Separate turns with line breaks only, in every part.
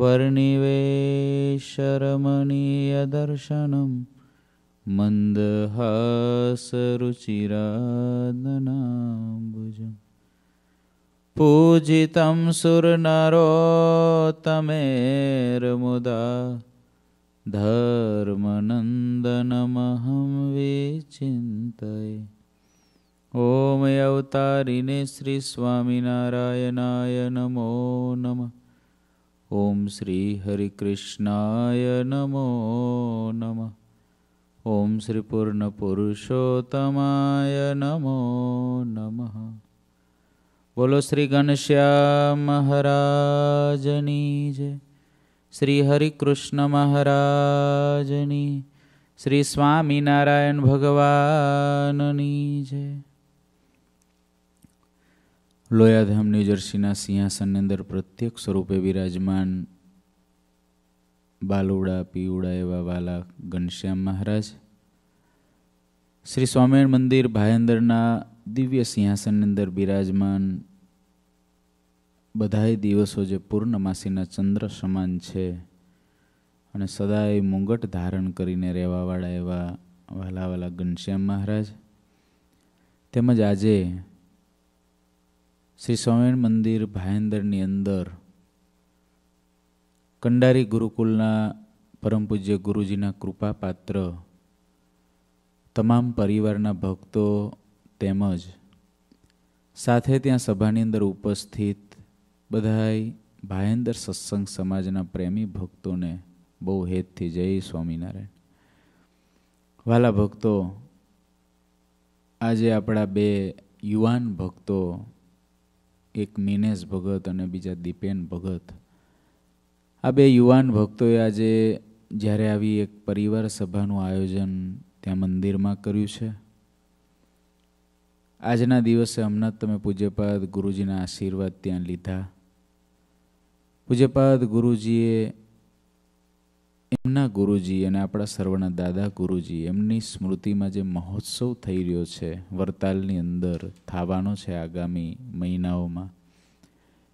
वर्णिवेशरमणीयदर्शनं मन्दहासरुचिरादनाम्बुजम् पूजितं सुरनरोत्तमेर्मुदा धर्मनन्दनमहं विचिन्तये ॐ अवतारिणे श्रीस्वामिनारायणाय नमो नमः ॐ श्रीहरिकृष्णाय नमो नमः નમઃ श्रीपूर्णपुरुषोत्तमाय नमो नमः પુરુષોત્તમાય નમો નમઃ બોલો શ્રી ઘનશ્યામ મહારાજની જય શ્રી હરિકૃષ્ણ મહારાજની શ્રી સ્વામિનારાયણ ભગવાનની જય લોયાધામ ન્યૂજર્સીના સિંહાસનની અંદર પ્રત્યક્ષ સ્વરૂપે વિરાજમાન બાલુડા પીવડા એવા વાલા ઘનશ્યામ મહારાજ શ્રી સ્વામિનારાયણ મંદિર ભાયંદરના દિવ્ય સિંહાસનની અંદર બિરાજમાન બધાય દિવસો જે પૂર્ણમાસીના ચંદ્ર સમાન છે અને સદાય મુંગટ ધારણ કરીને રહેવાવાળા એવા વાલાવાલા ઘનશ્યામ મહારાજ તેમજ આજે શ્રી સ્વામિનારાયણ મંદિર ભાયંદરની અંદર કંડારી ગુરુકુલના પરમ પૂજ્ય ગુરુજીના પાત્ર તમામ પરિવારના ભક્તો તેમજ સાથે ત્યાં સભાની અંદર ઉપસ્થિત બધાય ભાયંદર સત્સંગ સમાજના પ્રેમી ભક્તોને બહુ હેતથી જય સ્વામિનારાયણ વાલા ભક્તો આજે આપણા બે યુવાન ભક્તો એક મિનેશ ભગત અને બીજા દીપેન ભગત આ બે યુવાન ભક્તોએ આજે જ્યારે આવી એક પરિવાર સભાનું આયોજન ત્યાં મંદિરમાં કર્યું છે આજના દિવસે હમણાં તમે પૂજ્યપાદ ગુરુજીના આશીર્વાદ ત્યાં લીધા પૂજ્યપાદ ગુરુજીએ એમના ગુરુજી અને આપણા સર્વના દાદા ગુરુજી એમની સ્મૃતિમાં જે મહોત્સવ થઈ રહ્યો છે વરતાલની અંદર થવાનો છે આગામી મહિનાઓમાં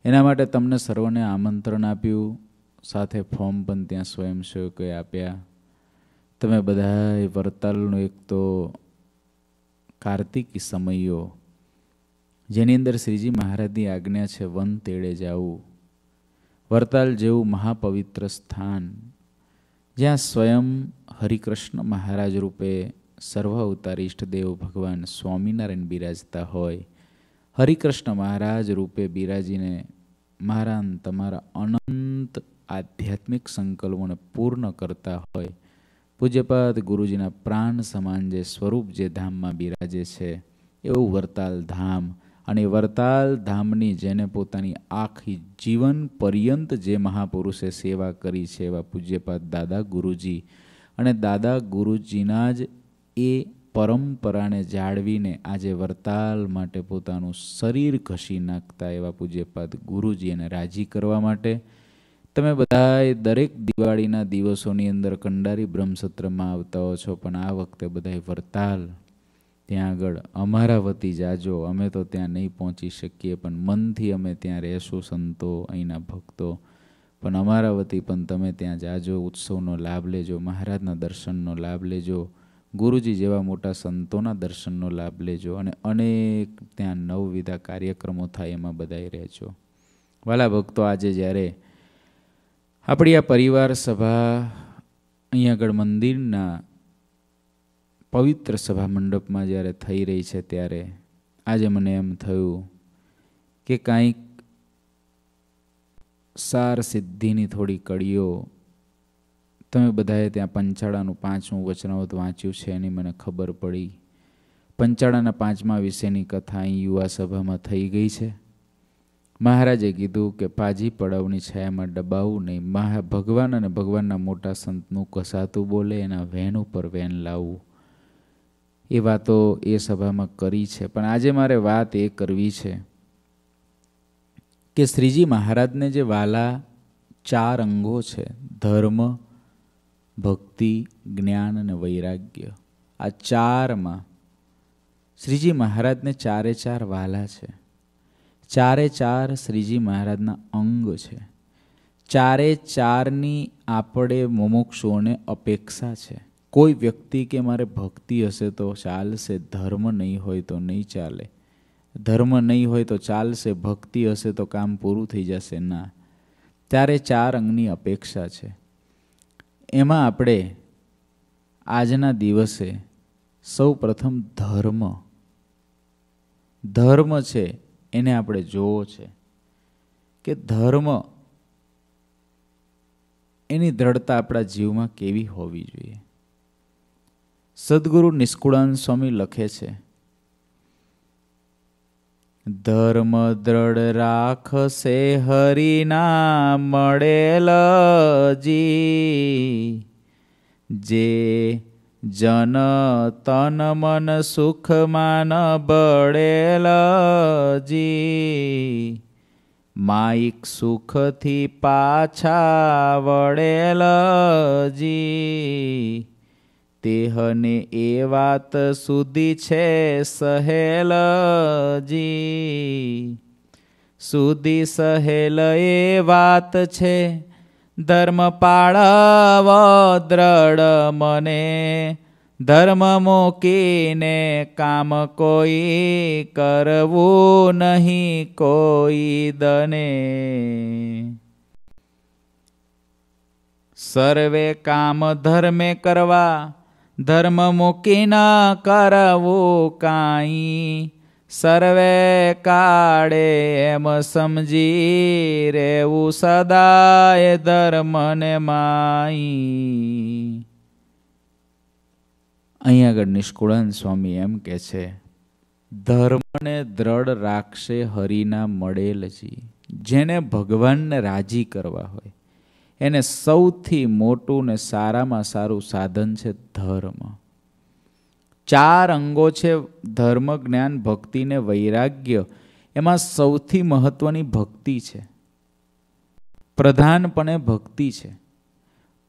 એના માટે તમને સર્વને આમંત્રણ આપ્યું સાથે ફોર્મ પણ ત્યાં સ્વયંસેવકોએ આપ્યા તમે બધાએ વરતાલનો એક તો કાર્તિકી સમયો જેની અંદર શ્રીજી મહારાજની આજ્ઞા છે વન તેડે જાવું વરતાલ જેવું મહાપવિત્ર સ્થાન જ્યાં સ્વયં હરિકૃષ્ણ મહારાજ રૂપે સર્વ અવતારી દેવ ભગવાન સ્વામિનારાયણ બિરાજતા હોય હરિકૃષ્ણ મહારાજ રૂપે બિરાજીને મારા તમારા અનંત આધ્યાત્મિક સંકલ્પોને પૂર્ણ કરતા હોય પૂજ્યપાદ ગુરુજીના પ્રાણ સમાન જે સ્વરૂપ જે ધામમાં બિરાજે છે એવું વરતાલ ધામ અને વરતાલ ધામની જેને પોતાની આખી જીવન પર્યંત જે મહાપુરુષે સેવા કરી છે એવા પૂજ્યપાદ દાદા ગુરુજી અને દાદા ગુરુજીના જ એ પરંપરાને જાળવીને આજે વરતાલ માટે પોતાનું શરીર ઘસી નાખતા એવા પૂજ્યપાદ ગુરુજી એને રાજી કરવા માટે તમે બધાએ દરેક દિવાળીના દિવસોની અંદર કંડારી બ્રહ્મસત્રમાં આવતા હો છો પણ આ વખતે બધાએ વરતાલ ત્યાં આગળ અમારા વતી જાજો અમે તો ત્યાં નહીં પહોંચી શકીએ પણ મનથી અમે ત્યાં રહેશું સંતો અહીંના ભક્તો પણ અમારા વતી પણ તમે ત્યાં જાજો ઉત્સવનો લાભ લેજો મહારાજના દર્શનનો લાભ લેજો ગુરુજી જેવા મોટા સંતોના દર્શનનો લાભ લેજો અને અનેક ત્યાં નવવિધા કાર્યક્રમો થાય એમાં બધાય રહેજો વાલા ભક્તો આજે જ્યારે આપણી આ પરિવાર સભા અહીં આગળ મંદિરના પવિત્ર સભા મંડપમાં જ્યારે થઈ રહી છે ત્યારે આજે મને એમ થયું કે કાંઈક સાર સિદ્ધિની થોડી કડીઓ તમે બધાએ ત્યાં પંચાળાનું પાંચમું વચનાવત વાંચ્યું છે એની મને ખબર પડી પંચાળાના પાંચમા વિશેની કથા અહીં યુવા સભામાં થઈ ગઈ છે મહારાજે કીધું કે પાજી પડાવની છાયામાં ડબાવું નહીં મહા ભગવાન અને ભગવાનના મોટા સંતનું કસાતું બોલે એના વેન ઉપર વેન લાવવું એ વાતો એ સભામાં કરી છે પણ આજે મારે વાત એ કરવી છે કે શ્રીજી મહારાજને જે વાલા ચાર અંગો છે ધર્મ ભક્તિ જ્ઞાન અને વૈરાગ્ય આ ચારમાં શ્રીજી મહારાજને ચારે ચાર વાલા છે ચારે ચાર શ્રીજી મહારાજના અંગ છે ચારે ચારની આપણે મોમોક્ષોને અપેક્ષા છે કોઈ વ્યક્તિ કે મારે ભક્તિ હશે તો ચાલશે ધર્મ નહીં હોય તો નહીં ચાલે ધર્મ નહીં હોય તો ચાલશે ભક્તિ હશે તો કામ પૂરું થઈ જશે ના ત્યારે ચાર અંગની અપેક્ષા છે એમાં આપણે આજના દિવસે સૌ પ્રથમ ધર્મ ધર્મ છે એને આપણે જોવો છે કે ધર્મ એની દ્રઢતા આપણા જીવમાં કેવી હોવી જોઈએ સદગુરુ નિષ્કુળાન સ્વામી લખે છે ધર્મ દ્રઢ રાખશે હરિના મળેલ જી જે જન તન મન સુખમાન બળેલ જી માઇક સુખથી પાછા વળેલ જી તેહને એ વાત સુધી છે સહેલજી સુધી સહેલ એ વાત છે ધર્મ પાળવ દ્રઢ મને ધર્મ મૂકીને કામ કોઈ કરવું નહીં કોઈ દને સર્વે કામ ધર્મે કરવા ધર્મ મૂકીના કરવું કાંઈ સર્વે કાળે એમ સમજી રેવું સદાય ધર્મને માઈ અહીંયા આગળ નિષ્કુળાન સ્વામી એમ કે છે ધર્મને દ્રઢ રાખશે હરિના મળેલજી જેને ભગવાનને રાજી કરવા હોય એને સૌથી મોટું ને સારામાં સારું સાધન છે ધર્મ ચાર અંગો છે ધર્મ જ્ઞાન ભક્તિ ને વૈરાગ્ય એમાં સૌથી મહત્વની ભક્તિ છે પ્રધાનપણે ભક્તિ છે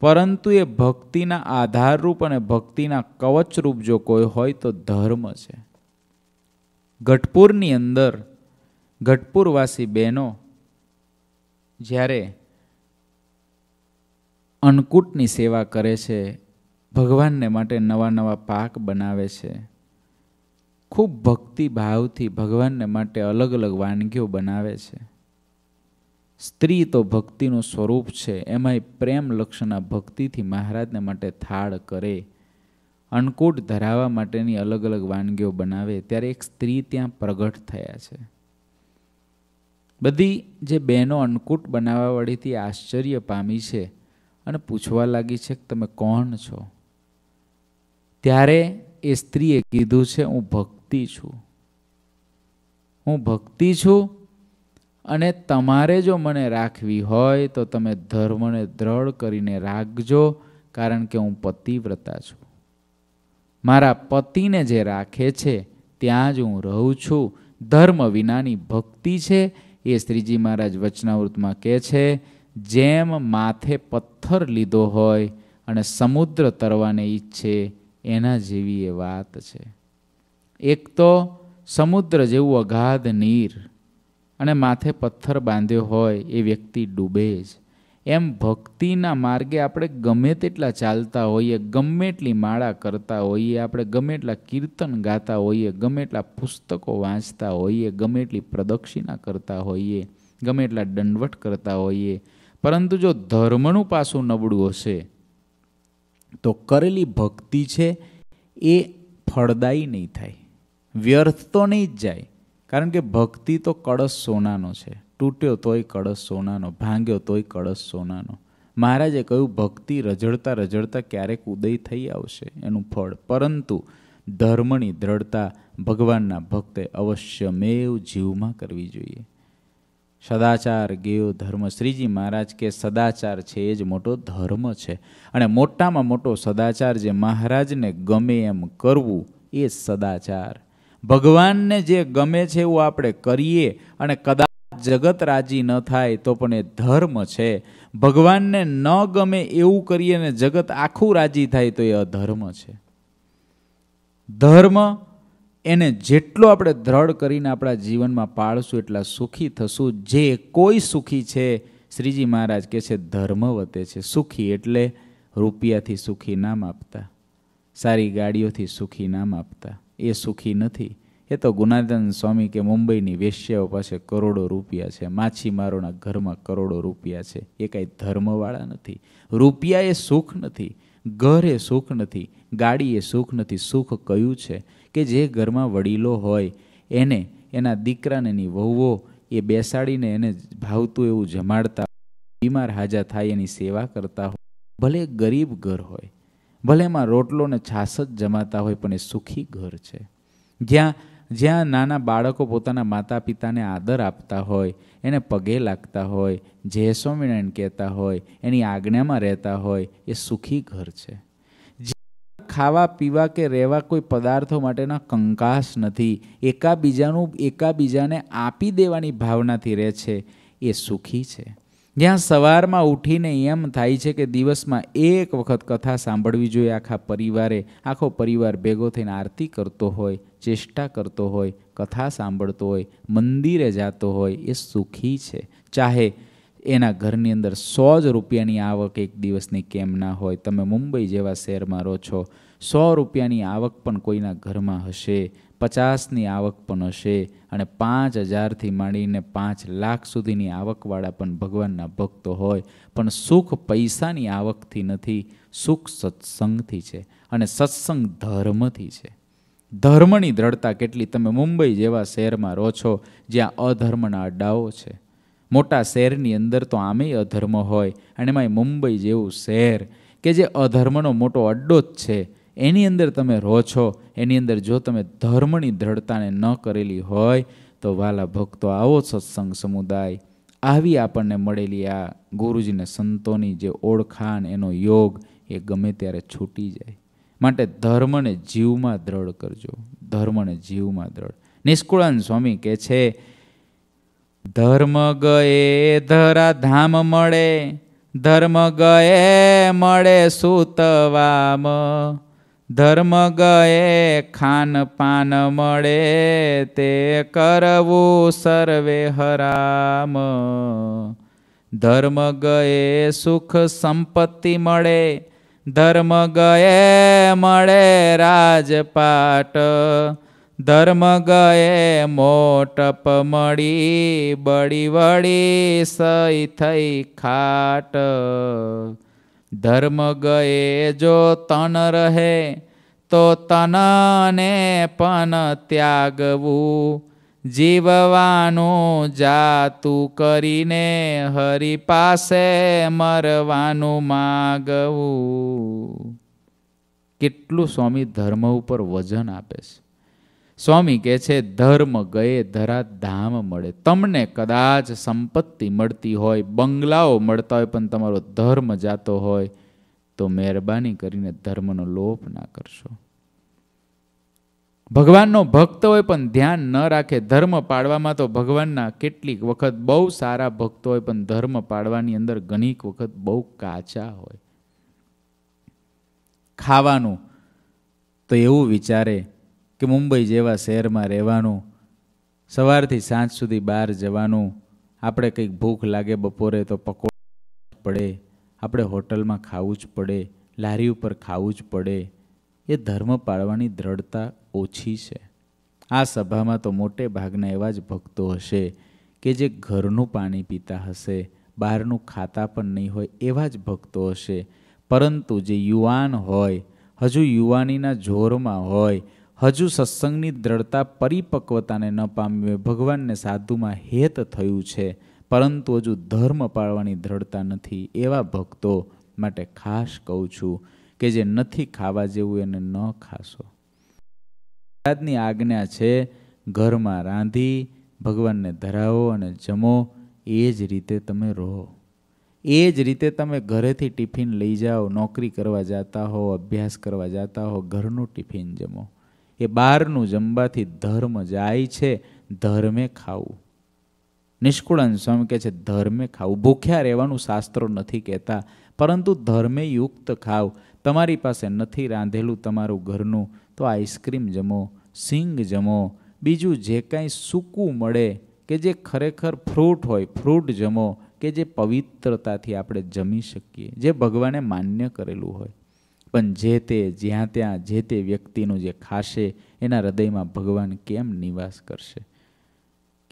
પરંતુ એ ભક્તિના આધારરૂપ અને ભક્તિના કવચરૂપ જો કોઈ હોય તો ધર્મ છે ગઢપુરની અંદર ગઢપુરવાસી બહેનો જ્યારે અન્નકૂટની સેવા કરે છે ભગવાનને માટે નવા નવા પાક બનાવે છે ખૂબ ભક્તિભાવથી ભગવાનને માટે અલગ અલગ વાનગીઓ બનાવે છે સ્ત્રી તો ભક્તિનું સ્વરૂપ છે એમાંય પ્રેમ લક્ષણા ભક્તિથી મહારાજને માટે થાળ કરે અન્નકૂટ ધરાવવા માટેની અલગ અલગ વાનગીઓ બનાવે ત્યારે એક સ્ત્રી ત્યાં પ્રગટ થયા છે બધી જે બહેનો અન્નકૂટ બનાવવાવાળીથી આશ્ચર્ય પામી છે અને પૂછવા લાગી છે કે તમે કોણ છો ત્યારે એ સ્ત્રીએ કીધું છે હું ભક્તિ છું હું ભક્તિ છું અને તમારે જો મને રાખવી હોય તો તમે ધર્મને દ્રઢ કરીને રાખજો કારણ કે હું પતિવ્રતા છું મારા પતિને જે રાખે છે ત્યાં જ હું રહું છું ધર્મ વિનાની ભક્તિ છે એ શ્રીજી મહારાજ વચનાવૃતમાં કહે છે જેમ માથે પથ્થર લીધો હોય અને સમુદ્ર તરવાને ઈચ્છે એના જેવી એ વાત છે એક તો સમુદ્ર જેવું અગાધ નીર અને માથે પથ્થર બાંધ્યો હોય એ વ્યક્તિ ડૂબે જ એમ ભક્તિના માર્ગે આપણે ગમે તેટલા ચાલતા હોઈએ ગમે એટલી માળા કરતા હોઈએ આપણે ગમે એટલા કીર્તન ગાતા હોઈએ ગમે એટલા પુસ્તકો વાંચતા હોઈએ ગમે એટલી પ્રદક્ષિણા કરતા હોઈએ ગમે એટલા દંડવટ કરતા હોઈએ પરંતુ જો ધર્મનું પાસું નબળું હશે તો કરેલી ભક્તિ છે એ ફળદાયી નહીં થાય વ્યર્થ તો નહીં જ જાય કારણ કે ભક્તિ તો કળશ સોનાનો છે તૂટ્યો તોય કળશ સોનાનો ભાંગ્યો તોય કળશ સોનાનો મહારાજે કહ્યું ભક્તિ રજડતા રજડતા ક્યારેક ઉદય થઈ આવશે એનું ફળ પરંતુ ધર્મની દ્રઢતા ભગવાનના ભક્તે અવશ્ય મેવ જીવમાં કરવી જોઈએ સદાચાર ગેવ ધર્મ શ્રીજી મહારાજ કે સદાચાર છે એ જ મોટો ધર્મ છે અને મોટામાં મોટો સદાચાર જે મહારાજને ગમે એમ કરવું એ સદાચાર ભગવાનને જે ગમે છે એવું આપણે કરીએ અને કદાચ જગત રાજી ન થાય તો પણ એ ધર્મ છે ભગવાનને ન ગમે એવું કરીએ અને જગત આખું રાજી થાય તો એ અધર્મ છે ધર્મ એને જેટલો આપણે દ્રઢ કરીને આપણા જીવનમાં પાળશું એટલા સુખી થશું જે કોઈ સુખી છે શ્રીજી મહારાજ કહે છે ધર્મ વતે છે સુખી એટલે રૂપિયાથી સુખી ના માપતા સારી ગાડીઓથી સુખી ના માપતા એ સુખી નથી એ તો ગુનાદન સ્વામી કે મુંબઈની વેશ્યાઓ પાસે કરોડો રૂપિયા છે માછીમારોના ઘરમાં કરોડો રૂપિયા છે એ કાંઈ ધર્મવાળા નથી રૂપિયા એ સુખ નથી ઘર એ સુખ નથી ગાડી એ સુખ નથી સુખ કયું છે કે જે ઘરમાં વડીલો હોય એને એના દીકરાને એની વહુઓ એ બેસાડીને એને ભાવતું એવું જમાડતા બીમાર હાજા થાય એની સેવા કરતા હોય ભલે ગરીબ ઘર હોય ભલે એમાં રોટલો ને છાસ જ જમાતા હોય પણ એ સુખી ઘર છે જ્યાં જ્યાં નાના બાળકો પોતાના માતા પિતાને આદર આપતા હોય એને પગે લાગતા હોય જય સ્વામિનારાયણ કહેતા હોય એની આજ્ઞામાં રહેતા હોય એ સુખી ઘર છે ખાવા પીવા કે રહેવા કોઈ પદાર્થો માટેના કંકાસ નથી એકાબીજાનું એકાબીજાને આપી દેવાની ભાવનાથી રહે છે એ સુખી છે જ્યાં સવારમાં ઉઠીને એમ થાય છે કે દિવસમાં એક વખત કથા સાંભળવી જોઈએ આખા પરિવારે આખો પરિવાર ભેગો થઈને આરતી કરતો હોય ચેષ્ટા કરતો હોય કથા સાંભળતો હોય મંદિરે જતો હોય એ સુખી છે ચાહે એના ઘરની અંદર સો જ રૂપિયાની આવક એક દિવસની કેમ ના હોય તમે મુંબઈ જેવા શહેરમાં રહો છો સો રૂપિયાની આવક પણ કોઈના ઘરમાં હશે પચાસની આવક પણ હશે અને પાંચ હજારથી માંડીને પાંચ લાખ સુધીની આવકવાળા પણ ભગવાનના ભક્તો હોય પણ સુખ પૈસાની આવકથી નથી સુખ સત્સંગથી છે અને સત્સંગ ધર્મથી છે ધર્મની દ્રઢતા કેટલી તમે મુંબઈ જેવા શહેરમાં રહો છો જ્યાં અધર્મના અડ્ડાઓ છે મોટા શહેરની અંદર તો આમેય અધર્મ હોય અને એમાંય મુંબઈ જેવું શહેર કે જે અધર્મનો મોટો અડ્ડો જ છે એની અંદર તમે રહો છો એની અંદર જો તમે ધર્મની દ્રઢતાને ન કરેલી હોય તો વાલા ભક્તો આવો સત્સંગ સમુદાય આવી આપણને મળેલી આ ગુરુજીને સંતોની જે ઓળખાણ એનો યોગ એ ગમે ત્યારે છૂટી જાય માટે ધર્મને જીવમાં દ્રઢ કરજો ધર્મને જીવમાં દ્રઢ નિષ્કુળાન સ્વામી કહે છે ધર્મ ગયે ધરા ધામ મળે ધર્મ ગયે મળે સુતવામ ધર્મ ગયે ખાન પાન મળે તે કરવું સર્વે હરામ ધર્મ ગયે સુખ સંપત્તિ મળે ધર્મ ગયે મળે રાજપાટ ધર્મ ગયે મોટપ મળી બળી વળી સઈ થઈ ખાટ ધર્મ ગયે જો તન રહે તો તનને પણ ત્યાગવું જીવવાનું જાતું કરીને હરિ પાસે મરવાનું માગવું કેટલું સ્વામી ધર્મ ઉપર વજન આપે છે સ્વામી કહે છે ધર્મ ગયે ધરા ધામ મળે તમને કદાચ સંપત્તિ મળતી હોય બંગલાઓ મળતા હોય પણ તમારો ધર્મ જાતો હોય તો મહેરબાની કરીને ધર્મનો લોપ ના કરશો ભગવાનનો ભક્ત હોય પણ ધ્યાન ન રાખે ધર્મ પાડવામાં તો ભગવાનના કેટલીક વખત બહુ સારા ભક્તો હોય પણ ધર્મ પાડવાની અંદર ઘણીક વખત બહુ કાચા હોય ખાવાનું તો એવું વિચારે કે મુંબઈ જેવા શહેરમાં રહેવાનું સવારથી સાંજ સુધી બહાર જવાનું આપણે કંઈક ભૂખ લાગે બપોરે તો પકોડ પડે આપણે હોટલમાં ખાવું જ પડે લારી ઉપર ખાવું જ પડે એ ધર્મ પાળવાની દ્રઢતા ઓછી છે આ સભામાં તો મોટે ભાગના એવા જ ભક્તો હશે કે જે ઘરનું પાણી પીતા હશે બહારનું ખાતા પણ નહીં હોય એવા જ ભક્તો હશે પરંતુ જે યુવાન હોય હજુ યુવાનીના જોરમાં હોય હજુ સત્સંગની દ્રઢતા પરિપક્વતાને ન પામ્યું ભગવાનને સાધુમાં હેત થયું છે પરંતુ હજુ ધર્મ પાળવાની દ્રઢતા નથી એવા ભક્તો માટે ખાસ કહું છું કે જે નથી ખાવા જેવું એને ન ખાશો મહારાજની આજ્ઞા છે ઘરમાં રાંધી ભગવાનને ધરાવો અને જમો એ જ રીતે તમે રહો એ જ રીતે તમે ઘરેથી ટિફિન લઈ જાઓ નોકરી કરવા જતા હો અભ્યાસ કરવા જતા હો ઘરનું ટિફિન જમો એ બહારનું જમવાથી ધર્મ જાય છે ધર્મે ખાવું નિષ્કુળન સ્વામી કહે છે ધર્મે ખાવું ભૂખ્યા રહેવાનું શાસ્ત્રો નથી કહેતા પરંતુ ધર્મે યુક્ત ખાવ તમારી પાસે નથી રાંધેલું તમારું ઘરનું તો આઈસ્ક્રીમ જમો સિંગ જમો બીજું જે કાંઈ સૂકું મળે કે જે ખરેખર ફ્રૂટ હોય ફ્રૂટ જમો કે જે પવિત્રતાથી આપણે જમી શકીએ જે ભગવાને માન્ય કરેલું હોય પણ જે તે જ્યાં ત્યાં જે તે વ્યક્તિનું જે ખાશે એના હૃદયમાં ભગવાન કેમ નિવાસ કરશે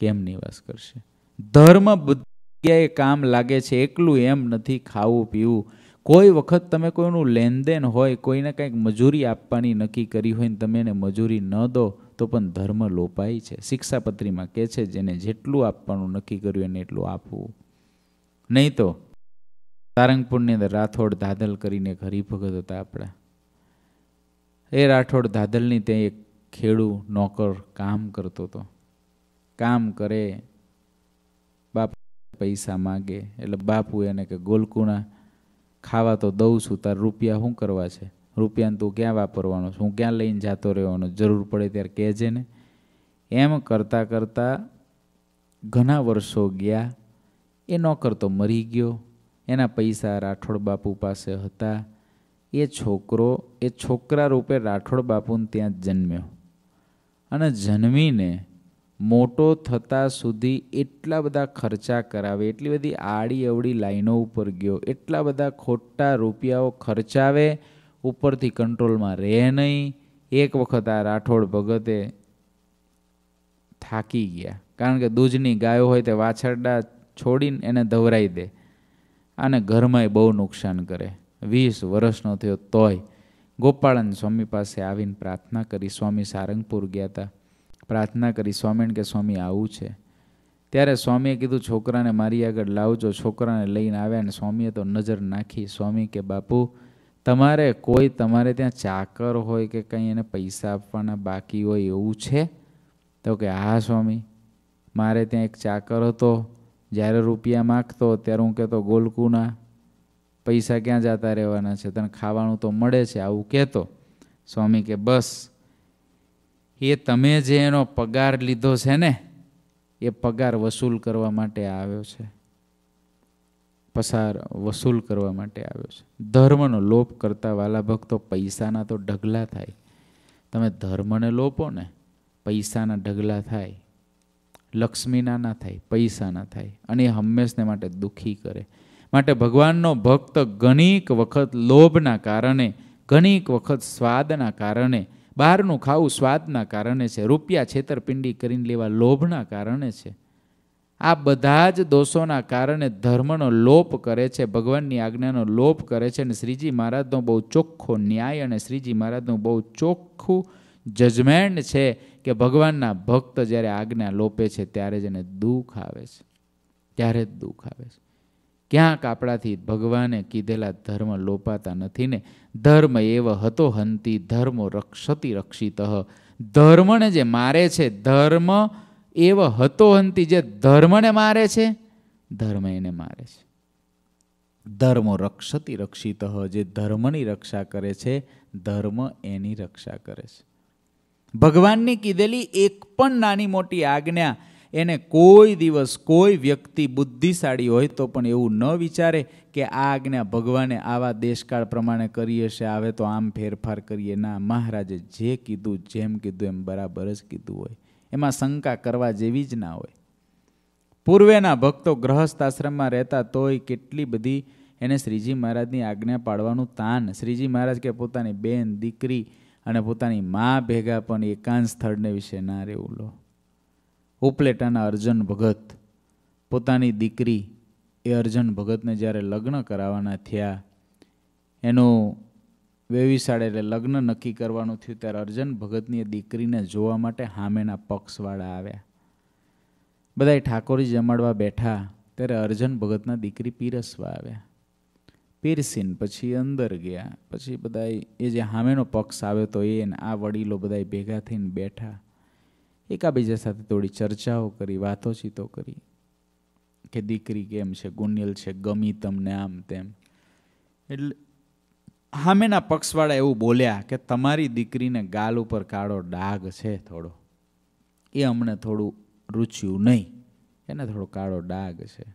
કેમ નિવાસ કરશે ધર્મ બુદ્ધિએ કામ લાગે છે એકલું એમ નથી ખાવું પીવું કોઈ વખત તમે કોઈનું લેનદેન હોય કોઈને કંઈક મજૂરી આપવાની નક્કી કરી હોય ને તમે એને મજૂરી ન દો તો પણ ધર્મ લોપાય છે શિક્ષાપત્રીમાં કહે છે જેને જેટલું આપવાનું નક્કી કર્યું એને એટલું આપવું નહીં તો સારંગપુરની અંદર રાઠોડ ધાદલ કરીને એક હરિભગત હતા આપણા એ રાઠોડ ધાદલની ત્યાં એક ખેડૂ નોકર કામ કરતો હતો કામ કરે બાપ પૈસા માગે એટલે બાપુ એને કે ગોલકુણા ખાવા તો દઉં છું તાર રૂપિયા શું કરવા છે રૂપિયાને તું ક્યાં વાપરવાનો છું હું ક્યાં લઈને જતો રહેવાનો જરૂર પડે ત્યારે કહેજે ને એમ કરતાં કરતાં ઘણા વર્ષો ગયા એ નોકર તો મરી ગયો એના પૈસા રાઠોડ બાપુ પાસે હતા એ છોકરો એ છોકરા રૂપે રાઠોડ બાપુને ત્યાં જન્મ્યો અને જન્મીને મોટો થતાં સુધી એટલા બધા ખર્ચા કરાવે એટલી બધી આડી અવડી લાઈનો ઉપર ગયો એટલા બધા ખોટા રૂપિયાઓ ખર્ચાવે ઉપરથી કંટ્રોલમાં રહે નહીં એક વખત આ રાઠોડ ભગતે થાકી ગયા કારણ કે દૂધની ગાયો હોય તે વાછરડા છોડીને એને ધવરાઈ દે આને ઘરમાંય બહુ નુકસાન કરે વીસ વર્ષનો થયો તોય ગોપાળન સ્વામી પાસે આવીને પ્રાર્થના કરી સ્વામી સારંગપુર ગયા હતા પ્રાર્થના કરી સ્વામીને કે સ્વામી આવું છે ત્યારે સ્વામીએ કીધું છોકરાને મારી આગળ લાવજો છોકરાને લઈને આવ્યા અને સ્વામીએ તો નજર નાખી સ્વામી કે બાપુ તમારે કોઈ તમારે ત્યાં ચાકર હોય કે કંઈ એને પૈસા આપવાના બાકી હોય એવું છે તો કે હા સ્વામી મારે ત્યાં એક ચાકર હતો જ્યારે રૂપિયા માગતો ત્યારે હું કહેતો ગોલકુના પૈસા ક્યાં જતા રહેવાના છે તને ખાવાનું તો મળે છે આવું કહેતો સ્વામી કે બસ એ તમે જે એનો પગાર લીધો છે ને એ પગાર વસૂલ કરવા માટે આવ્યો છે પસાર વસૂલ કરવા માટે આવ્યો છે ધર્મનો લોપ કરતા વાલા ભક્તો પૈસાના તો ઢગલા થાય તમે ધર્મને લોપો ને પૈસાના ઢગલા થાય લક્ષ્મીના ના થાય પૈસાના થાય અને એ હંમેશને માટે દુઃખી કરે માટે ભગવાનનો ભક્ત ઘણીક વખત લોભના કારણે ઘણીક વખત સ્વાદના કારણે બહારનું ખાવું સ્વાદના કારણે છે રૂપિયા છેતરપિંડી કરીને લેવા લોભના કારણે છે આ બધા જ દોષોના કારણે ધર્મનો લોપ કરે છે ભગવાનની આજ્ઞાનો લોપ કરે છે અને શ્રીજી મહારાજનો બહુ ચોખ્ખો ન્યાય અને શ્રીજી મહારાજનું બહુ ચોખ્ખું જજમેન્ટ છે કે ભગવાનના ભક્ત જ્યારે આજ્ઞા લોપે છે ત્યારે જ એને દુઃખ આવે છે ત્યારે જ દુઃખ આવે છે ક્યાંક આપણાથી ભગવાને કીધેલા ધર્મ લોપાતા નથી ને ધર્મ એવ હતો હંતી ધર્મો રક્ષતી રક્ષિત ધર્મને જે મારે છે ધર્મ એવ હતો હંતી જે ધર્મને મારે છે ધર્મ એને મારે છે ધર્મો રક્ષતી રક્ષિત જે ધર્મની રક્ષા કરે છે ધર્મ એની રક્ષા કરે છે ભગવાનની કીધેલી એક પણ નાની મોટી આજ્ઞા એને કોઈ દિવસ કોઈ વ્યક્તિ બુદ્ધિશાળી હોય તો પણ એવું ન વિચારે કે આ આજ્ઞા ભગવાને આવા દેશકાળ પ્રમાણે કરી હશે આવે તો આમ ફેરફાર કરીએ ના મહારાજે જે કીધું જેમ કીધું એમ બરાબર જ કીધું હોય એમાં શંકા કરવા જેવી જ ના હોય પૂર્વેના ભક્તો ગ્રહસ્થ આશ્રમમાં રહેતા તોય કેટલી બધી એને શ્રીજી મહારાજની આજ્ઞા પાડવાનું તાન શ્રીજી મહારાજ કે પોતાની બેન દીકરી અને પોતાની મા ભેગા પણ એકાંત સ્થળને વિશે ના રહેવું લો ઉપલેટાના અર્જન ભગત પોતાની દીકરી એ અર્જન ભગતને જ્યારે લગ્ન કરાવવાના થયા એનું વેવિશાળ એટલે લગ્ન નક્કી કરવાનું થયું ત્યારે અર્જુન ભગતની એ દીકરીને જોવા માટે હામેના પક્ષવાળા આવ્યા બધાએ ઠાકોરી જમાડવા બેઠા ત્યારે અર્જન ભગતના દીકરી પીરસવા આવ્યા પીરસીને પછી અંદર ગયા પછી બધા એ જે સામેનો પક્ષ આવ્યો તો એ આ વડીલો બધા ભેગા થઈને બેઠા એકાબીજા સાથે થોડી ચર્ચાઓ કરી વાતોચીતો કરી કે દીકરી કેમ છે ગુનિયલ છે ગમી તમને આમ તેમ એટલે સામેના પક્ષવાળા એવું બોલ્યા કે તમારી દીકરીને ગાલ ઉપર કાળો ડાઘ છે થોડો એ અમને થોડું રૂચ્યું નહીં એને થોડો કાળો ડાઘ છે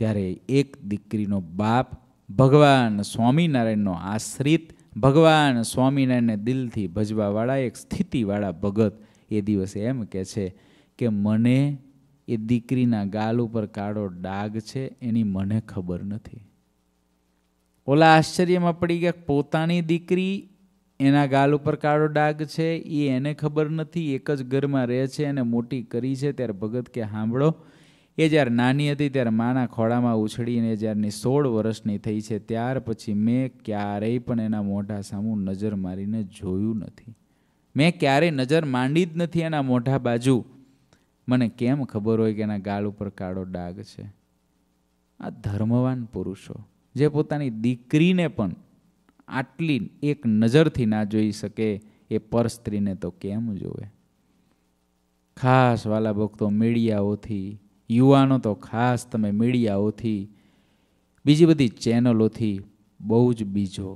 ત્યારે એક દીકરીનો બાપ ભગવાન સ્વામિનારાયણનો આશ્રિત ભગવાન સ્વામિનારાયણને દિલથી ભજવાવાળા એક સ્થિતિવાળા ભગત એ દિવસે એમ કહે છે કે મને એ દીકરીના ગાલ ઉપર કાળો ડાઘ છે એની મને ખબર નથી ઓલા આશ્ચર્યમાં પડી ગયા પોતાની દીકરી એના ગાલ ઉપર કાળો ડાઘ છે એ એને ખબર નથી એક જ ઘરમાં રહે છે એને મોટી કરી છે ત્યારે ભગત કે સાંભળો એ જ્યારે નાની હતી ત્યારે માના ખોળામાં ઉછળીને જ્યારની સોળ વર્ષની થઈ છે ત્યાર પછી મેં ક્યારેય પણ એના મોઢા સામું નજર મારીને જોયું નથી મેં ક્યારેય નજર માંડી જ નથી એના મોઢા બાજુ મને કેમ ખબર હોય કે એના ગાળ ઉપર કાળો ડાઘ છે આ ધર્મવાન પુરુષો જે પોતાની દીકરીને પણ આટલી એક નજરથી ના જોઈ શકે એ પર સ્ત્રીને તો કેમ જોવે ખાસ વાલા ભક્તો મીડિયાઓથી યુવાનો તો ખાસ તમે મીડિયાઓથી બીજી બધી ચેનલોથી બહુ જ બીજો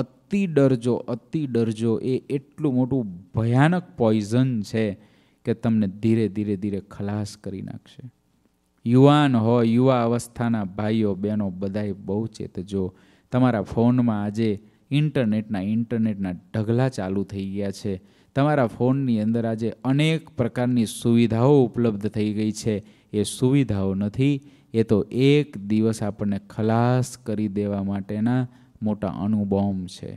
અતિ ડરજો અતિ ડરજો એ એટલું મોટું ભયાનક પોઈઝન છે કે તમને ધીરે ધીરે ધીરે ખલાસ કરી નાખશે યુવાન હોય યુવા અવસ્થાના ભાઈઓ બહેનો બધાએ બહુ ચેતજો તમારા ફોનમાં આજે ઇન્ટરનેટના ઇન્ટરનેટના ઢગલા ચાલુ થઈ ગયા છે તમારા ફોનની અંદર આજે અનેક પ્રકારની સુવિધાઓ ઉપલબ્ધ થઈ ગઈ છે એ સુવિધાઓ નથી એ તો એક દિવસ આપણને ખલાસ કરી દેવા માટેના મોટા અણુબોમ્બ છે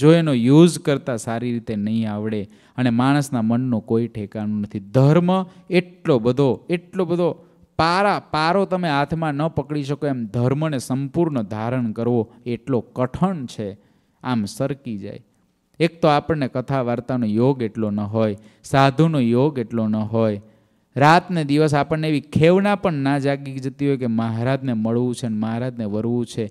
જો એનો યુઝ કરતાં સારી રીતે નહીં આવડે અને માણસના મનનો કોઈ ઠેકાણું નથી ધર્મ એટલો બધો એટલો બધો પારા પારો તમે હાથમાં ન પકડી શકો એમ ધર્મને સંપૂર્ણ ધારણ કરવો એટલો કઠણ છે આમ સરકી જાય એક તો આપણને કથા વાર્તાનો યોગ એટલો ન હોય સાધુનો યોગ એટલો ન હોય રાતને દિવસ આપણને એવી ખેવના પણ ના જાગી જતી હોય કે મહારાજને મળવું છે અને મહારાજને વરવું છે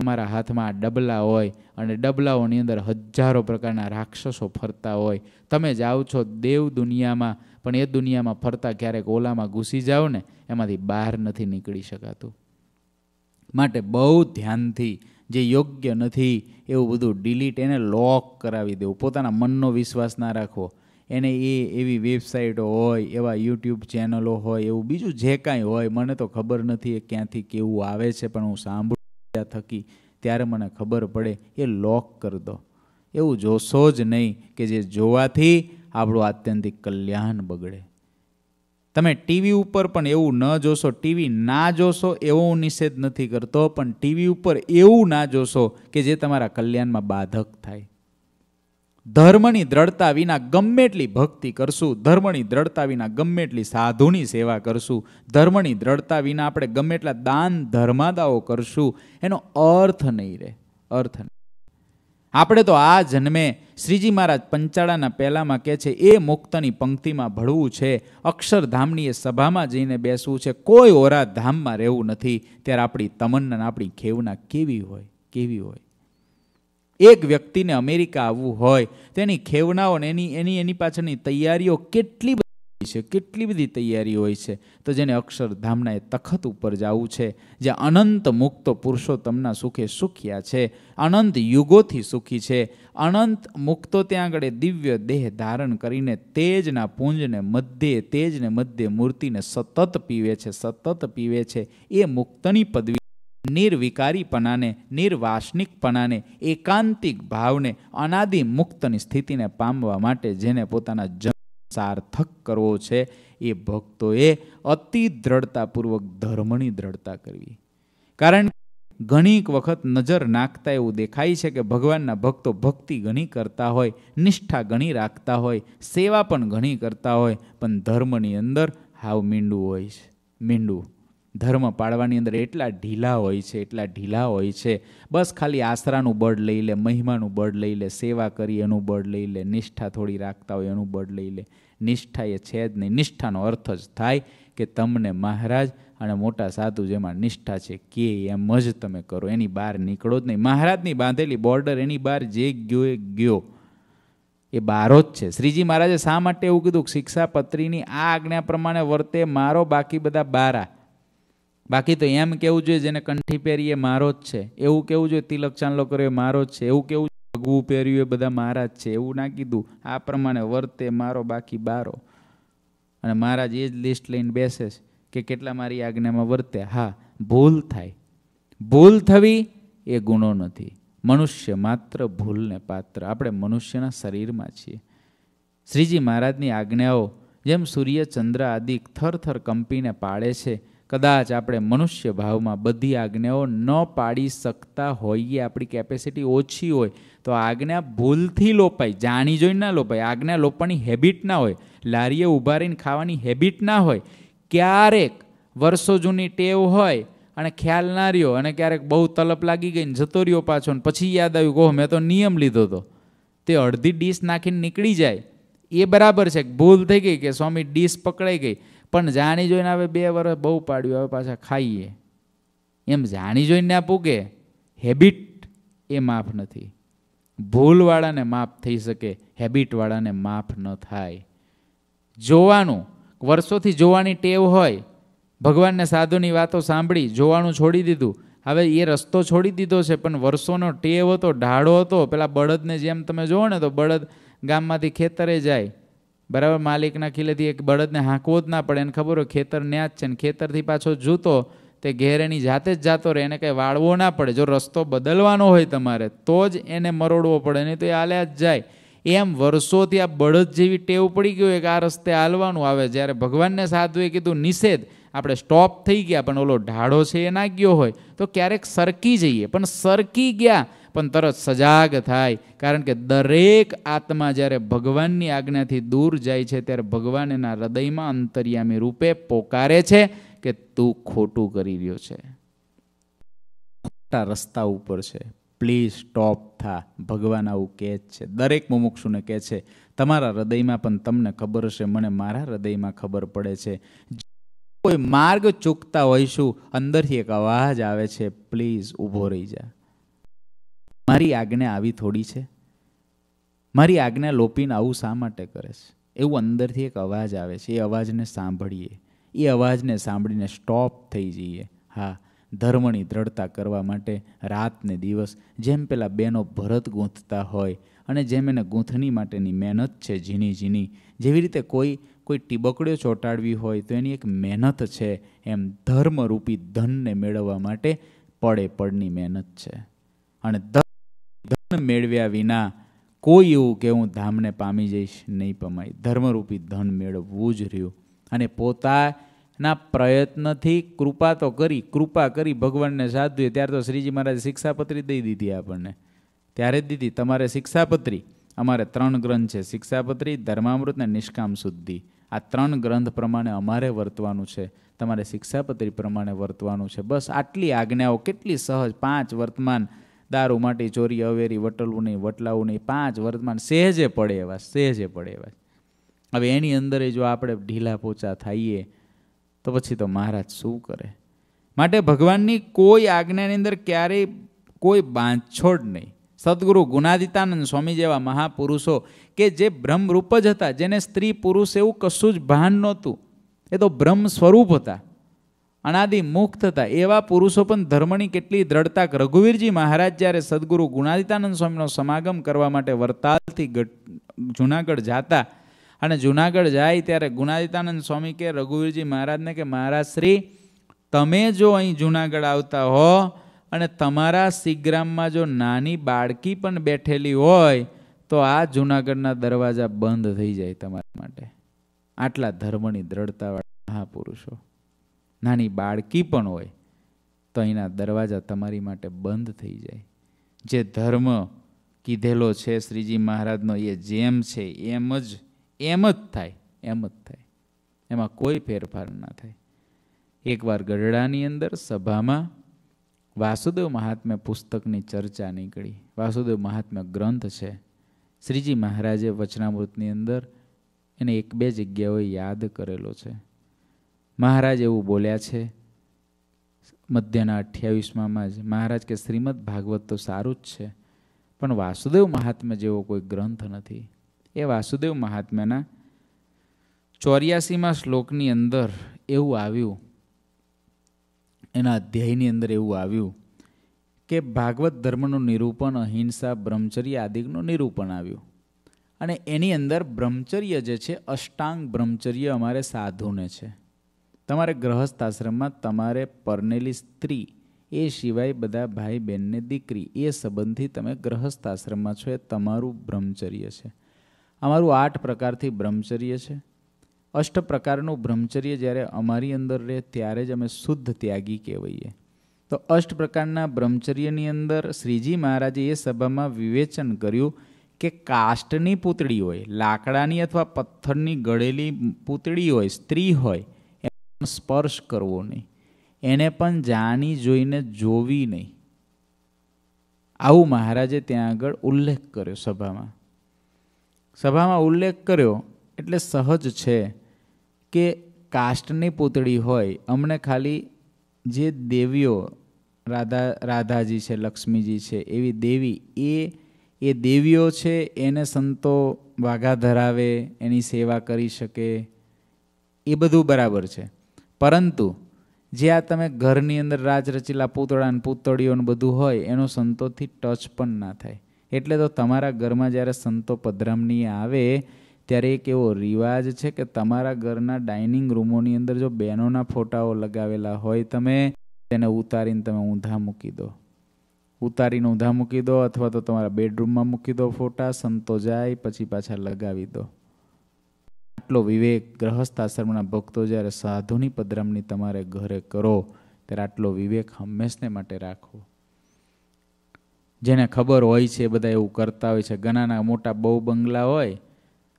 અમારા હાથમાં આ ડબલા હોય અને ડબલાઓની અંદર હજારો પ્રકારના રાક્ષસો ફરતા હોય તમે જાઓ છો દેવ દુનિયામાં પણ એ દુનિયામાં ફરતા ક્યારેક ઓલામાં ઘૂસી જાઓ ને એમાંથી બહાર નથી નીકળી શકાતું માટે બહુ ધ્યાનથી જે યોગ્ય નથી એવું બધું ડિલીટ એને લોક કરાવી દેવું પોતાના મનનો વિશ્વાસ ના રાખવો એને એ એવી વેબસાઇટો હોય એવા યુટ્યુબ ચેનલો હોય એવું બીજું જે કાંઈ હોય મને તો ખબર નથી એ ક્યાંથી કેવું આવે છે પણ હું સાંભળું થકી ત્યારે મને ખબર પડે એ લોક કરી દો એવું જોશો જ નહીં કે જે જોવાથી આપણું આત્યંતિક કલ્યાણ બગડે તમે ટીવી ઉપર પણ એવું ન જોશો ટીવી ના જોશો એવો હું નિષેધ નથી કરતો પણ ટીવી ઉપર એવું ના જોશો કે જે તમારા કલ્યાણમાં બાધક થાય ધર્મની દ્રઢતા વિના ગમે એટલી ભક્તિ કરશું ધર્મની દ્રઢતા વિના ગમે એટલી સાધુની સેવા કરશું ધર્મની દ્રઢતા વિના આપણે ગમે એટલા દાન ધર્માદાઓ કરશું એનો અર્થ નહીં રહે અર્થ નહીં આપણે તો આ જન્મે શ્રીજી મહારાજ પંચાળાના પહેલામાં કહે છે એ મુક્તની પંક્તિમાં ભળવું છે અક્ષરધામની એ સભામાં જઈને બેસવું છે કોઈ ઓરા ધામમાં રહેવું નથી ત્યારે આપણી તમન્ના આપણી ખેવના કેવી હોય કેવી હોય એક વ્યક્તિને અમેરિકા આવવું હોય તેની ખેવનાઓ ને એની એની એની પાછળની તૈયારીઓ કેટલી બધી છે કેટલી બધી તૈયારીઓ હોય છે તો જેને અક્ષરધામના એ તખત ઉપર જવું છે જ્યાં અનંત મુક્ત પુરુષો તમના સુખે સુખ્યા છે અનંત યુગોથી સુખી છે અનંત મુક્તો ત્યાં આગળ દિવ્ય દેહ ધારણ કરીને તેજના પુંજને મધ્યે તેજને મધ્યે મૂર્તિને સતત પીવે છે સતત પીવે છે એ મુક્તની પદવી નિર્વિકારીપણાને નિર્વાસનિકપણાને એકાંતિક ભાવને અનાદિ મુક્તની સ્થિતિને પામવા માટે જેને પોતાના જન્મ સાર્થક કરવો છે એ ભક્તોએ અતિ દ્રઢતાપૂર્વક ધર્મની દ્રઢતા કરવી કારણ ઘણી વખત નજર નાખતા એવું દેખાય છે કે ભગવાનના ભક્તો ભક્તિ ઘણી કરતા હોય નિષ્ઠા ઘણી રાખતા હોય સેવા પણ ઘણી કરતા હોય પણ ધર્મની અંદર હાવ મીંડું હોય છે મીંડું ધર્મ પાળવાની અંદર એટલા ઢીલા હોય છે એટલા ઢીલા હોય છે બસ ખાલી આશરાનું બળ લઈ લે મહિમાનું બળ લઈ લે સેવા કરી એનું બળ લઈ લે નિષ્ઠા થોડી રાખતા હોય એનું બળ લઈ લે નિષ્ઠા એ છે જ નહીં નિષ્ઠાનો અર્થ જ થાય કે તમને મહારાજ અને મોટા સાધુ જેમાં નિષ્ઠા છે કે એમ જ તમે કરો એની બહાર નીકળો જ નહીં મહારાજની બાંધેલી બોર્ડર એની બહાર જે ગયો એ ગયો એ બારો જ છે શ્રીજી મહારાજે શા માટે એવું કીધું શિક્ષાપત્રીની આ આજ્ઞા પ્રમાણે વર્તે મારો બાકી બધા બારા બાકી તો એમ કેવું જોઈએ જેને કંઠી પહેરીએ મારો જ છે એવું કેવું જોઈએ તિલક ચાંદલો કર્યો એ મારો જ છે એવું કેવું ભગવું પહેર્યું એ બધા મારા જ છે એવું ના કીધું આ પ્રમાણે વર્તે મારો બાકી બારો અને મહારાજ એ જ લિસ્ટ લઈને બેસે છે કે કેટલા મારી આજ્ઞામાં વર્તે હા ભૂલ થાય ભૂલ થવી એ ગુનો નથી મનુષ્ય માત્ર ભૂલને પાત્ર આપણે મનુષ્યના શરીરમાં છીએ શ્રીજી મહારાજની આજ્ઞાઓ જેમ સૂર્ય ચંદ્ર આદિ થર થર કંપીને પાડે છે કદાચ આપણે મનુષ્ય ભાવમાં બધી આજ્ઞાઓ ન પાડી શકતા હોઈએ આપણી કેપેસિટી ઓછી હોય તો આજ્ઞા ભૂલથી લોપાય જાણી જોઈને ના લોપાય આજ્ઞા લોપવાની હેબિટ ના હોય લારીએ ઊભા રહીને ખાવાની હેબિટ ના હોય ક્યારેક વર્ષો જૂની ટેવ હોય અને ખ્યાલ ના રહ્યો અને ક્યારેક બહુ તલપ લાગી ગઈ ને જતો રહ્યો પાછો ને પછી યાદ આવ્યું કહો મેં તો નિયમ લીધો હતો તે અડધી ડીશ નાખીને નીકળી જાય એ બરાબર છે ભૂલ થઈ ગઈ કે સ્વામી ડીશ પકડાઈ ગઈ પણ જાણી જોઈને હવે બે વર્ષ બહુ પાડ્યું હવે પાછા ખાઈએ એમ જાણી જોઈને આપું કે હેબિટ એ માફ નથી ભૂલવાળાને માફ થઈ શકે હેબિટવાળાને માફ ન થાય જોવાનું વર્ષોથી જોવાની ટેવ હોય ભગવાનને સાધુની વાતો સાંભળી જોવાનું છોડી દીધું હવે એ રસ્તો છોડી દીધો છે પણ વર્ષોનો ટેવ હતો ઢાળો હતો પેલા બળદને જેમ તમે જોવો ને તો બળદ ગામમાંથી ખેતરે જાય બરાબર માલિકના ખીલેથી એક બળદને હાંકવો જ ના પડે એને ખબર હોય ખેતર ન્યા જ છે ને ખેતરથી પાછો જૂતો તે ઘેરેની જાતે જ જતો રહે એને કંઈ વાળવો ના પડે જો રસ્તો બદલવાનો હોય તમારે તો જ એને મરોડવો પડે નહીં તો એ આલ્યા જ જાય એમ વર્ષોથી આ બળદ જેવી ટેવ પડી ગયો કે આ રસ્તે હાલવાનું આવે જ્યારે ભગવાનને સાધુએ કીધું નિષેધ આપણે સ્ટોપ થઈ ગયા પણ ઓલો ઢાળો છે એ ના ગયો હોય તો ક્યારેક સરકી જઈએ પણ સરકી ગયા પણ તરત સજાગ થાય કારણ કે દરેક આત્મા જ્યારે ભગવાનની આજ્ઞાથી દૂર જાય છે ત્યારે ભગવાન એના હૃદયમાં અંતર્યામી રૂપે પોકારે છે કે તું ખોટું કરી રહ્યો છે ખોટા રસ્તા ઉપર છે પ્લીઝ સ્ટોપ થા ભગવાન આવું કહે જ છે દરેક મુમુક્ષુને કહે છે તમારા હૃદયમાં પણ તમને ખબર હશે મને મારા હૃદયમાં ખબર પડે છે કોઈ માર્ગ ચૂકતા હોઈશું અંદરથી એક અવાજ આવે છે પ્લીઝ ઊભો રહી જા મારી આજ્ઞા આવી થોડી છે મારી આજ્ઞા લોપીને આવું શા માટે કરે છે એવું અંદરથી એક અવાજ આવે છે એ અવાજને સાંભળીએ એ અવાજને સાંભળીને સ્ટોપ થઈ જઈએ હા ધર્મની દ્રઢતા કરવા માટે રાત ને દિવસ જેમ પેલા બેનો ભરત ગૂંથતા હોય અને જેમ એને ગૂંથણી માટેની મહેનત છે ઝીણી ઝીણી જેવી રીતે કોઈ કોઈ ટીબકડીઓ ચોંટાડવી હોય તો એની એક મહેનત છે એમ ધર્મરૂપી ધનને મેળવવા માટે પડે પડની મહેનત છે અને મેળવ્યા વિના કોઈ એવું કે હું ધામને પામી જઈશ નહીં પમાય ધર્મરૂપી ધન મેળવવું જ રહ્યું અને પોતાના પ્રયત્નથી કૃપા તો કરી કૃપા કરી ભગવાનને સાધ્યું ત્યારે તો શ્રીજી મહારાજે શિક્ષાપત્રી દઈ દીધી આપણને ત્યારે જ દીધી તમારે શિક્ષાપત્રી અમારે ત્રણ ગ્રંથ છે શિક્ષાપત્રી ધર્મામૃત અને નિષ્કામ શુદ્ધિ આ ત્રણ ગ્રંથ પ્રમાણે અમારે વર્તવાનું છે તમારે શિક્ષાપત્રી પ્રમાણે વર્તવાનું છે બસ આટલી આજ્ઞાઓ કેટલી સહજ પાંચ વર્તમાન દારૂ માટી ચોરી અવેરી વટલવું નહીં વટલાવું નહીં પાંચ વર્તમાન સહેજે પડે એવા સહેજે પડે એવા હવે એની અંદર જો આપણે ઢીલા પોચા થઈએ તો પછી તો મહારાજ શું કરે માટે ભગવાનની કોઈ આજ્ઞાની અંદર ક્યારેય કોઈ બાંધછોડ નહીં સદગુરુ ગુનાદિતાનંદ સ્વામી જેવા મહાપુરુષો કે જે બ્રહ્મરૂપ જ હતા જેને સ્ત્રી પુરુષ એવું કશું જ ભાન નહોતું એ તો બ્રહ્મ સ્વરૂપ હતા અણાદિ મુક્ત હતા એવા પુરુષો પણ ધર્મની કેટલી દ્રઢતા રઘુવીરજી મહારાજ જ્યારે સદગુરુ ગુણાદિતાનંદ સ્વામીનો સમાગમ કરવા માટે વરતાલથી જુનાગઢ જાતા અને જુનાગઢ જાય ત્યારે ગુણાદિતાનંદ સ્વામી કે રઘુવીરજી મહારાજને કે મહારાજશ્રી તમે જો અહીં જુનાગઢ આવતા હો અને તમારા સિગ્રામમાં જો નાની બાળકી પણ બેઠેલી હોય તો આ જુનાગઢના દરવાજા બંધ થઈ જાય તમારા માટે આટલા ધર્મની દ્રઢતાવાળા મહાપુરુષો નાની બાળકી પણ હોય તો અહીંના દરવાજા તમારી માટે બંધ થઈ જાય જે ધર્મ કીધેલો છે શ્રીજી મહારાજનો એ જેમ છે એમ જ એમ જ થાય એમ જ થાય એમાં કોઈ ફેરફાર ના થાય એકવાર ગઢડાની અંદર સભામાં વાસુદેવ મહાત્મ્ય પુસ્તકની ચર્ચા નીકળી વાસુદેવ મહાત્મ્ય ગ્રંથ છે શ્રીજી મહારાજે વચનામૃતની અંદર એને એક બે જગ્યાઓએ યાદ કરેલો છે મહારાજ એવું બોલ્યા છે મધ્યના અઠ્યાવીસમાં જ મહારાજ કે શ્રીમદ ભાગવત તો સારું જ છે પણ વાસુદેવ મહાત્મ્ય જેવો કોઈ ગ્રંથ નથી એ વાસુદેવ મહાત્મ્યના ચોર્યાસીમાં શ્લોકની અંદર એવું આવ્યું એના અધ્યાયની અંદર એવું આવ્યું કે ભાગવત ધર્મનું નિરૂપણ અહિંસા બ્રહ્મચર્ય આદિનું નિરૂપણ આવ્યું અને એની અંદર બ્રહ્મચર્ય જે છે અષ્ટાંગ બ્રહ્મચર્ય અમારે સાધુને છે તમારે ગ્રહસ્થ આશ્રમમાં તમારે પરનેલી સ્ત્રી એ સિવાય બધા ભાઈ બહેનને દીકરી એ સંબંધી તમે ગ્રહસ્થ આશ્રમમાં છો એ તમારું બ્રહ્મચર્ય છે અમારું આઠ પ્રકારથી બ્રહ્મચર્ય છે અષ્ટ પ્રકારનું બ્રહ્મચર્ય જ્યારે અમારી અંદર રહે ત્યારે જ અમે શુદ્ધ ત્યાગી કહેવાઈએ તો અષ્ટ પ્રકારના બ્રહ્મચર્યની અંદર શ્રીજી મહારાજે એ સભામાં વિવેચન કર્યું કે કાષ્ટની પૂતળી હોય લાકડાની અથવા પથ્થરની ગળેલી પૂતળી હોય સ્ત્રી હોય સ્પર્શ કરવો નહીં એને પણ જાણી જોઈને જોવી નહીં આવું મહારાજે ત્યાં આગળ ઉલ્લેખ કર્યો સભામાં સભામાં ઉલ્લેખ કર્યો એટલે સહજ છે કે કાષ્ટની પૂતળી હોય અમને ખાલી જે દેવીઓ રાધા રાધાજી છે લક્ષ્મીજી છે એવી દેવી એ એ દેવીઓ છે એને સંતો વાઘા ધરાવે એની સેવા કરી શકે એ બધું બરાબર છે પરંતુ જે આ તમે ઘરની અંદર રાજ રચીલા પૂતળા અને પૂતળીઓને બધું હોય એનો સંતોથી ટચ પણ ના થાય એટલે તો તમારા ઘરમાં જ્યારે સંતો પધરામણી આવે ત્યારે એક એવો રિવાજ છે કે તમારા ઘરના ડાઇનિંગ રૂમોની અંદર જો બહેનોના ફોટાઓ લગાવેલા હોય તમે તેને ઉતારીને તમે ઊંધા મૂકી દો ઉતારીને ઊંધા મૂકી દો અથવા તો તમારા બેડરૂમમાં મૂકી દો ફોટા સંતો જાય પછી પાછા લગાવી દો આટલો વિવેક ગ્રહસ્થ આશ્રમના ભક્તો જ્યારે સાધુની પદરામણી તમારે ઘરે કરો ત્યારે આટલો વિવેક હંમેશને માટે રાખો જેને ખબર હોય છે બધા એવું કરતા હોય છે ઘણાના મોટા બહુ બંગલા હોય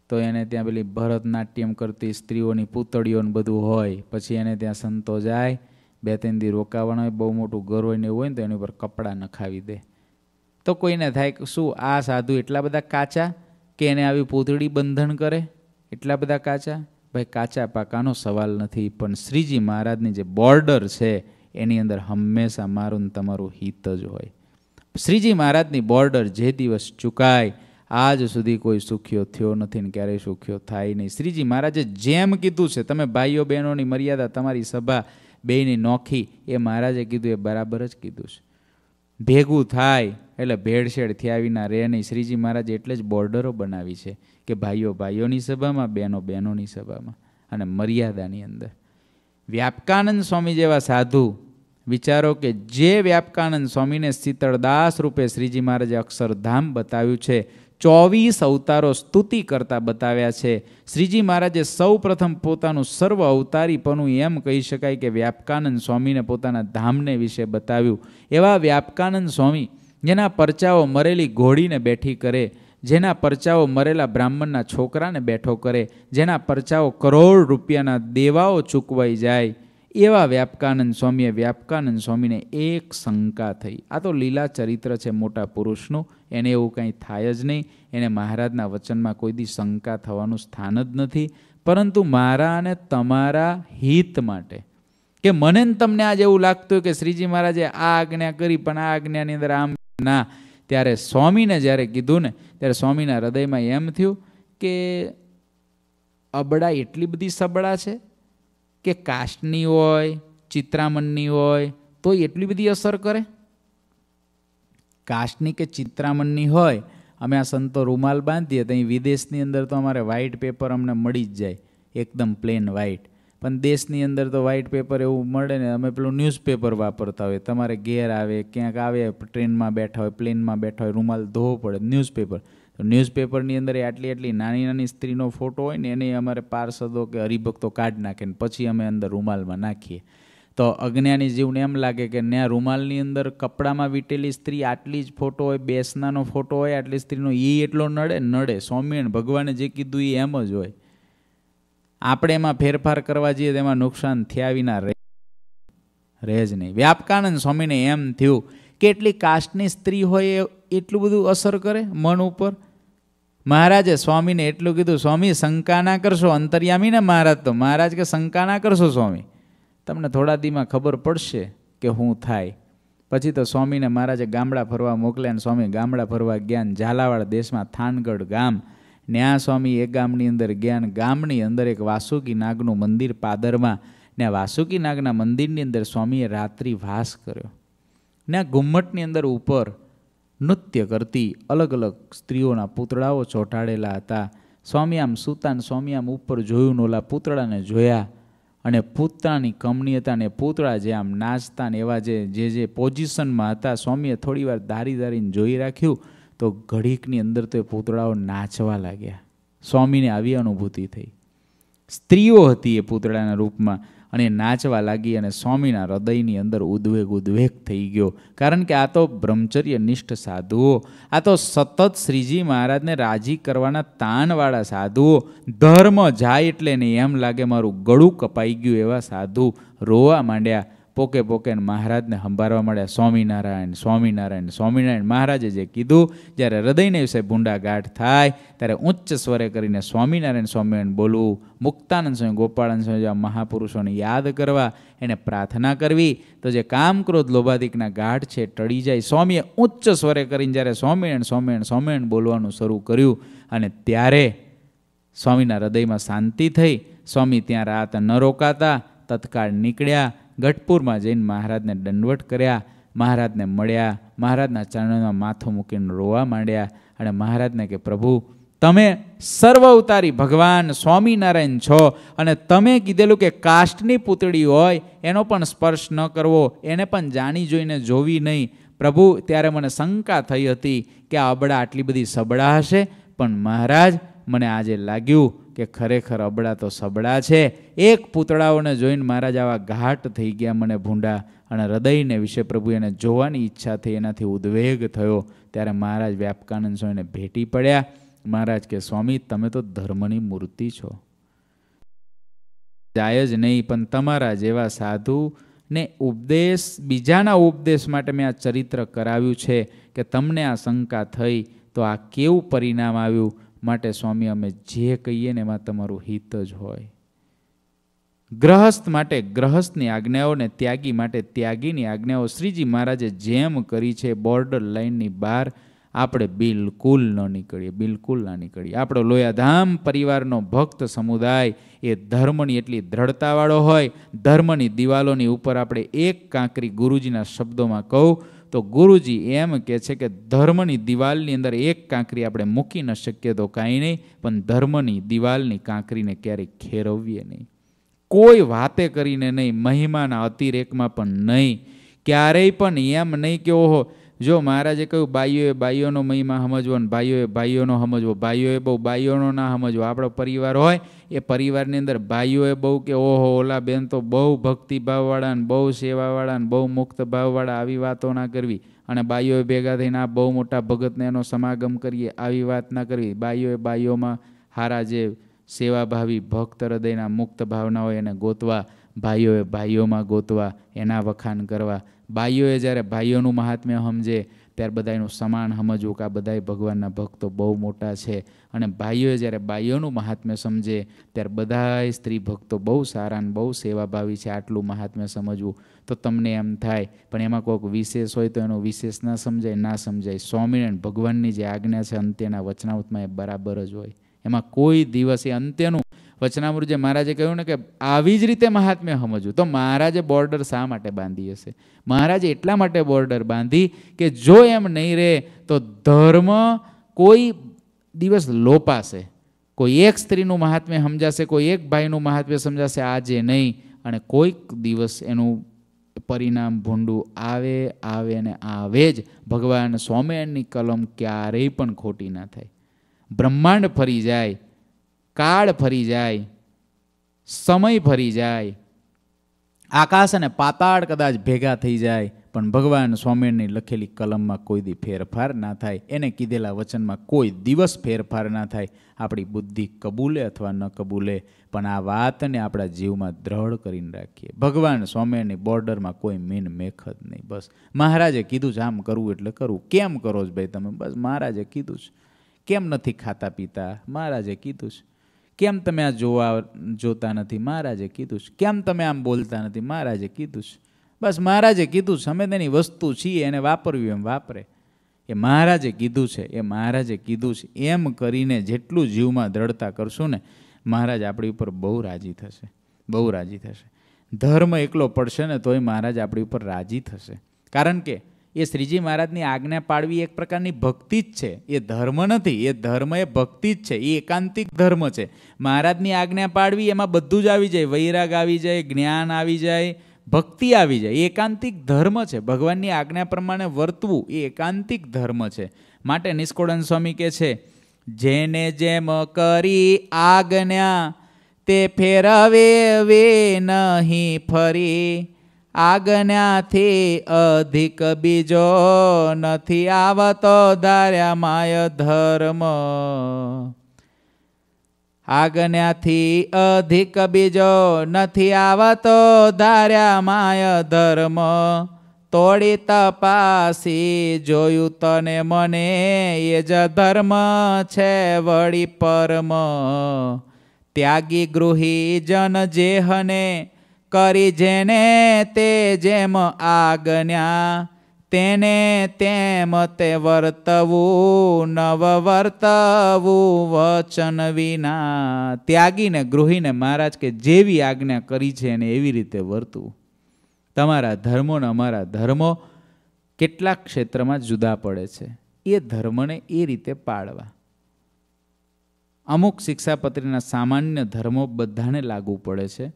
તો એને ત્યાં પેલી ભરતનાટ્યમ કરતી સ્ત્રીઓની પૂતળીઓને બધું હોય પછી એને ત્યાં સંતો જાય બે ત્રણ દી રોકાવાના હોય બહુ મોટું ઘર હોય ને એવું હોય ને તો એની ઉપર કપડાં નખાવી દે તો કોઈને થાય કે શું આ સાધુ એટલા બધા કાચા કે એને આવી પૂતળી બંધન કરે એટલા બધા કાચા ભાઈ કાચા પાકાનો સવાલ નથી પણ શ્રીજી મહારાજની જે બોર્ડર છે એની અંદર હંમેશા મારું ને તમારું હિત જ હોય શ્રીજી મહારાજની બોર્ડર જે દિવસ ચૂકાય આજ સુધી કોઈ સુખ્યો થયો નથી ને ક્યારેય સુખ્યો થાય નહીં શ્રીજી મહારાજે જેમ કીધું છે તમે ભાઈઓ બહેનોની મર્યાદા તમારી સભા બેની નોખી એ મહારાજે કીધું એ બરાબર જ કીધું છે ભેગું થાય એટલે ભેળસેળ થયા વિના રહે નહીં શ્રીજી મહારાજ એટલે જ બોર્ડરો બનાવી છે કે ભાઈઓ ભાઈઓની સભામાં બહેનો બહેનોની સભામાં અને મર્યાદાની અંદર વ્યાપકાનંદ સ્વામી જેવા સાધુ વિચારો કે જે વ્યાપકાનંદ સ્વામીને શીતળદાસ રૂપે શ્રીજી મહારાજે અક્ષરધામ બતાવ્યું છે ચોવીસ અવતારો સ્તુતિ કરતા બતાવ્યા છે શ્રીજી મહારાજે સૌ પ્રથમ પોતાનું સર્વ અવતારીપણું એમ કહી શકાય કે વ્યાપકાનંદ સ્વામીને પોતાના ધામને વિશે બતાવ્યું એવા વ્યાપકાનંદ સ્વામી જેના પરચાઓ મરેલી ઘોડીને બેઠી કરે જેના પરચાઓ મરેલા બ્રાહ્મણના છોકરાને બેઠો કરે જેના પરચાઓ કરોડ રૂપિયાના દેવાઓ ચૂકવાઈ જાય એવા વ્યાપકાનંદ સ્વામીએ વ્યાપકાનંદ સ્વામીને એક શંકા થઈ આ તો લીલા ચરિત્ર છે મોટા પુરુષનું એને એવું કંઈ થાય જ નહીં એને મહારાજના વચનમાં કોઈ દી શંકા થવાનું સ્થાન જ નથી પરંતુ મારા અને તમારા હિત માટે કે મને તમને આજે એવું લાગતું કે શ્રીજી મહારાજે આ આજ્ઞા કરી પણ આ આજ્ઞાની અંદર આમ ના ત્યારે સ્વામીને જ્યારે કીધું ને ત્યારે સ્વામીના હૃદયમાં એમ થયું કે અબડા એટલી બધી સબળા છે કે કાસ્ટની હોય ચિત્રામનની હોય તો એટલી બધી અસર કરે કાસ્ટની કે ચિત્રામનની હોય અમે આ સંતો રૂમાલ બાંધીએ તો અહીં વિદેશની અંદર તો અમારે વ્હાઇટ પેપર અમને મળી જ જાય એકદમ પ્લેન વ્હાઇટ પણ દેશની અંદર તો વ્હાઇટ પેપર એવું મળે ને અમે પેલું ન્યૂઝપેપર વાપરતા હોય તમારે ઘેર આવે ક્યાંક આવે ટ્રેનમાં બેઠા હોય પ્લેનમાં બેઠા હોય રૂમાલ ધોવો પડે ન્યૂઝપેપર તો ન્યૂઝપેપરની અંદર આટલી આટલી નાની નાની સ્ત્રીનો ફોટો હોય ને એને અમારે પાર્ષદો કે હરિભક્તો કાઢી નાખે ને પછી અમે અંદર રૂમાલમાં નાખીએ તો અજ્ઞાની જીવને એમ લાગે કે ને રૂમાલની અંદર કપડામાં વીટેલી સ્ત્રી આટલી જ ફોટો હોય બેસનાનો ફોટો હોય આટલી સ્ત્રીનો એ એટલો નડે નડે સ્વામિયણ ભગવાને જે કીધું એ એમ જ હોય આપણે એમાં ફેરફાર કરવા જઈએ તેમાં નુકસાન થયા વિના રહે રહે જ નહીં વ્યાપકાનંદ સ્વામીને એમ થયું કે એટલી કાસ્ટની સ્ત્રી હોય એટલું બધું અસર કરે મન ઉપર મહારાજે સ્વામીને એટલું કીધું સ્વામી શંકા ના કરશો અંતર્યામી ને મહારાજ તો મહારાજ કે શંકા ના કરશો સ્વામી તમને થોડા દીમાં ખબર પડશે કે હું થાય પછી તો સ્વામીને મહારાજે ગામડા ફરવા મોકલ્યા અને સ્વામી ગામડા ફરવા ગયા ને ઝાલાવાડ દેશમાં થાનગઢ ગામ ન્યા સ્વામી એ ગામની અંદર ગયા ને ગામની અંદર એક વાસુકી નાગનું મંદિર પાદરમાં ને વાસુકી નાગના મંદિરની અંદર સ્વામીએ રાત્રિ વાસ કર્યો ને ઘુમ્મટની અંદર ઉપર નૃત્ય કરતી અલગ અલગ સ્ત્રીઓના પૂતળાઓ ચોંટાડેલા હતા સ્વામી આમ સુતાન સ્વામી ઉપર જોયું ઓલા પૂતળાને જોયા અને પુતળાની કમની હતા ને પૂતળા જે આમ નાચતા ને એવા જે જે જે પોઝિશનમાં હતા સ્વામીએ થોડીવાર ધારી ધારીને જોઈ રાખ્યું તો ઘડીકની અંદર તો એ પૂતળાઓ નાચવા લાગ્યા સ્વામીને આવી અનુભૂતિ થઈ સ્ત્રીઓ હતી એ પૂતળાના રૂપમાં અને નાચવા લાગી અને સ્વામીના હૃદયની અંદર ઉદ્વેગ ઉદ્વેગ થઈ ગયો કારણ કે આ તો બ્રહ્મચર્ય નિષ્ઠ સાધુઓ આ તો સતત શ્રીજી મહારાજને રાજી કરવાના તાનવાળા સાધુઓ ધર્મ જાય એટલે નહીં એમ લાગે મારું ગળું કપાઈ ગયું એવા સાધુ રોવા માંડ્યા પોકે પોકે મહારાજને સંભાળવા માંડ્યા સ્વામિનારાયણ સ્વામિનારાયણ સ્વામિનારાયણ મહારાજે જે કીધું જ્યારે હૃદયને વિશે ભૂંડા ગાઠ થાય ત્યારે ઉચ્ચ સ્વરે કરીને સ્વામિનારાયણ સ્વામિનારાયણ બોલવું મુક્તાનંદ સ્વામી ગોપાળાનંદ સ્વામી જેવા મહાપુરુષોને યાદ કરવા એને પ્રાર્થના કરવી તો જે કામક્રોધ લોભાધિકના ગાઢ છે ટળી જાય સ્વામીએ ઉચ્ચ સ્વરે કરીને જ્યારે સ્વામિનારાયણ સ્વામિનારાયણ સ્વામિનારાયણ બોલવાનું શરૂ કર્યું અને ત્યારે સ્વામીના હૃદયમાં શાંતિ થઈ સ્વામી ત્યાં રાત ન રોકાતા તત્કાળ નીકળ્યા ગઠપુરમાં જઈને મહારાજને દંડવટ કર્યા મહારાજને મળ્યા મહારાજના ચરણમાં માથું મૂકીને રોવા માંડ્યા અને મહારાજને કે પ્રભુ તમે સર્વ અવતારી ભગવાન સ્વામિનારાયણ છો અને તમે કીધેલું કે કાષ્ટની પૂતળી હોય એનો પણ સ્પર્શ ન કરવો એને પણ જાણી જોઈને જોવી નહીં પ્રભુ ત્યારે મને શંકા થઈ હતી કે આ અબડા આટલી બધી સબળા હશે પણ મહારાજ મને આજે લાગ્યું કે ખરેખર અબડા તો સબડા છે એક પૂતળાઓને જોઈને મહારાજ આવા ઘાટ થઈ ગયા મને ભૂંડા અને હૃદયને વિશે પ્રભુ એને જોવાની ઈચ્છા થઈ એનાથી ઉદ્વેગ થયો ત્યારે મહારાજ વ્યાપકાનંદ સ્વામીને ભેટી પડ્યા મહારાજ કે સ્વામી તમે તો ધર્મની મૂર્તિ છો જાય જ નહીં પણ તમારા જેવા સાધુ ને ઉપદેશ બીજાના ઉપદેશ માટે મેં આ ચરિત્ર કરાવ્યું છે કે તમને આ શંકા થઈ તો આ કેવું પરિણામ આવ્યું માટે સ્વામી અમે જે કહીએ ને એમાં તમારું હિત જ હોય ગ્રહસ્થ માટે ગ્રહસ્થની આજ્ઞાઓને ત્યાગી માટે ત્યાગીની આજ્ઞાઓ શ્રીજી મહારાજે જેમ કરી છે બોર્ડર લાઇનની બહાર આપણે બિલકુલ ન નીકળીએ બિલકુલ ના નીકળીએ આપણો લોયાધામ પરિવારનો ભક્ત સમુદાય એ ધર્મની એટલી દ્રઢતાવાળો હોય ધર્મની દિવાલોની ઉપર આપણે એક કાંકરી ગુરુજીના શબ્દોમાં કહું તો ગુરુજી એમ કે છે કે ધર્મની દિવાલની અંદર એક કાંકરી આપણે મૂકી ન શકીએ તો કાંઈ નહીં પણ ધર્મની દિવાલની કાંકરીને ક્યારેય ખેરવીએ નહીં કોઈ વાતે કરીને નહીં મહિમાના અતિરેકમાં પણ નહીં ક્યારેય પણ એમ નહીં કે ઓહો જો મહારાજે કહ્યું ભાઈઓએ બાઈઓનો મહિમા સમજવો ને ભાઈઓએ ભાઈઓનો સમજવો ભાઈઓએ બહુ ભાઈઓનો ના સમજવો આપણો પરિવાર હોય એ પરિવારની અંદર ભાઈઓએ બહુ કે ઓહો ઓલા બેન તો બહુ ભક્તિભાવવાળા ને બહુ સેવાવાળા ને બહુ મુક્ત ભાવવાળા આવી વાતો ના કરવી અને બાઈઓએ ભેગા થઈને આ બહુ મોટા ભગતને એનો સમાગમ કરીએ આવી વાત ના કરવી બાઈઓએ બાઈઓમાં હારા જે સેવાભાવી ભક્ત હૃદયના મુક્ત ભાવના હોય એને ગોતવા ભાઈઓએ ભાઈઓમાં ગોતવા એના વખાણ કરવા ભાઈઓએ જ્યારે ભાઈઓનું મહાત્મ્ય સમજે ત્યારે બધાનું સમાન સમજવું કે આ બધાય ભગવાનના ભક્તો બહુ મોટા છે અને ભાઈઓએ જ્યારે ભાઈઓનું મહાત્મ્ય સમજે ત્યારે બધાય સ્ત્રી ભક્તો બહુ સારા ને બહુ સેવાભાવી છે આટલું મહાત્મ્ય સમજવું તો તમને એમ થાય પણ એમાં કોઈક વિશેષ હોય તો એનું વિશેષ ના સમજાય ના સમજાય સ્વામિનારાયણ ભગવાનની જે આજ્ઞા છે અંત્યના વચનાવતમાં એ બરાબર જ હોય એમાં કોઈ દિવસે અંત્યનું વચનામૃજે મહારાજે કહ્યું ને કે આવી જ રીતે મહાત્મ્ય સમજવું તો મહારાજે બોર્ડર શા માટે બાંધી હશે મહારાજે એટલા માટે બોર્ડર બાંધી કે જો એમ નહીં રહે તો ધર્મ કોઈ દિવસ લોપાશે કોઈ એક સ્ત્રીનું મહાત્મ્ય સમજાશે કોઈ એક ભાઈનું મહાત્મ્ય સમજાશે આજે નહીં અને કોઈક દિવસ એનું પરિણામ ભૂંડું આવે આવે ને આવે જ ભગવાન સ્વામિનારાયણની કલમ ક્યારેય પણ ખોટી ના થાય બ્રહ્માંડ ફરી જાય કાળ ફરી જાય સમય ફરી જાય આકાશ અને પાતાળ કદાચ ભેગા થઈ જાય પણ ભગવાન સ્વામિનારાયણની લખેલી કલમમાં કોઈ દી ફેરફાર ના થાય એને કીધેલા વચનમાં કોઈ દિવસ ફેરફાર ના થાય આપણી બુદ્ધિ કબૂલે અથવા ન કબૂલે પણ આ વાતને આપણા જીવમાં દ્રઢ કરીને રાખીએ ભગવાન સ્વામિનારાયણની બોર્ડરમાં કોઈ મીન મેખ જ નહીં બસ મહારાજે કીધું છે આમ કરવું એટલે કરવું કેમ કરો છો ભાઈ તમે બસ મહારાજે કીધું છે કેમ નથી ખાતા પીતા મહારાજે કીધું છે કેમ તમે આ જોવા જોતા નથી મહારાજે કીધું છે કેમ તમે આમ બોલતા નથી મહારાજે કીધું છે બસ મહારાજે કીધું છે અમે તેની વસ્તુ છીએ એને વાપરવી એમ વાપરે એ મહારાજે કીધું છે એ મહારાજે કીધું છે એમ કરીને જેટલું જીવમાં દ્રઢતા કરશું ને મહારાજ આપણી ઉપર બહુ રાજી થશે બહુ રાજી થશે ધર્મ એકલો પડશે ને તોય મહારાજ આપણી ઉપર રાજી થશે કારણ કે એ શ્રીજી મહારાજની આજ્ઞા પાડવી એક પ્રકારની ભક્તિ જ છે એ ધર્મ નથી એ ધર્મ એ ભક્તિ જ છે એ એકાંતિક ધર્મ છે મહારાજની આજ્ઞા પાડવી એમાં બધું જ આવી જાય વૈરાગ આવી જાય જ્ઞાન આવી જાય ભક્તિ આવી જાય એ એકાંતિક ધર્મ છે ભગવાનની આજ્ઞા પ્રમાણે વર્તવું એ એકાંતિક ધર્મ છે માટે નિષ્કોળન સ્વામી કે છે જેને જેમ કરી આજ્ઞા તે ફેરવે વે નહીં ફરી આજ્ઞાથી અધિક બીજો નથી આવતો ધાર્યા માય ધર્મ આજ્ઞાથી અધિક બીજો નથી આવતો ધાર્યા માય ધર્મ તોડી તપાસી જોયું તને મને એ જ ધર્મ છે વળી પરમ ત્યાગી ગૃહી જન જેહને કરી જેને તે જેમ આજ્ઞા તેને તેમ તે વર્તવું નવ વર્તવું વચન વિના ત્યાગીને ગૃહીને મહારાજ કે જેવી આજ્ઞા કરી છે એને એવી રીતે વર્તવું તમારા ધર્મો ને અમારા ધર્મો કેટલાક ક્ષેત્રમાં જુદા પડે છે એ ધર્મને એ રીતે પાળવા અમુક શિક્ષાપત્રીના સામાન્ય ધર્મો બધાને લાગુ પડે છે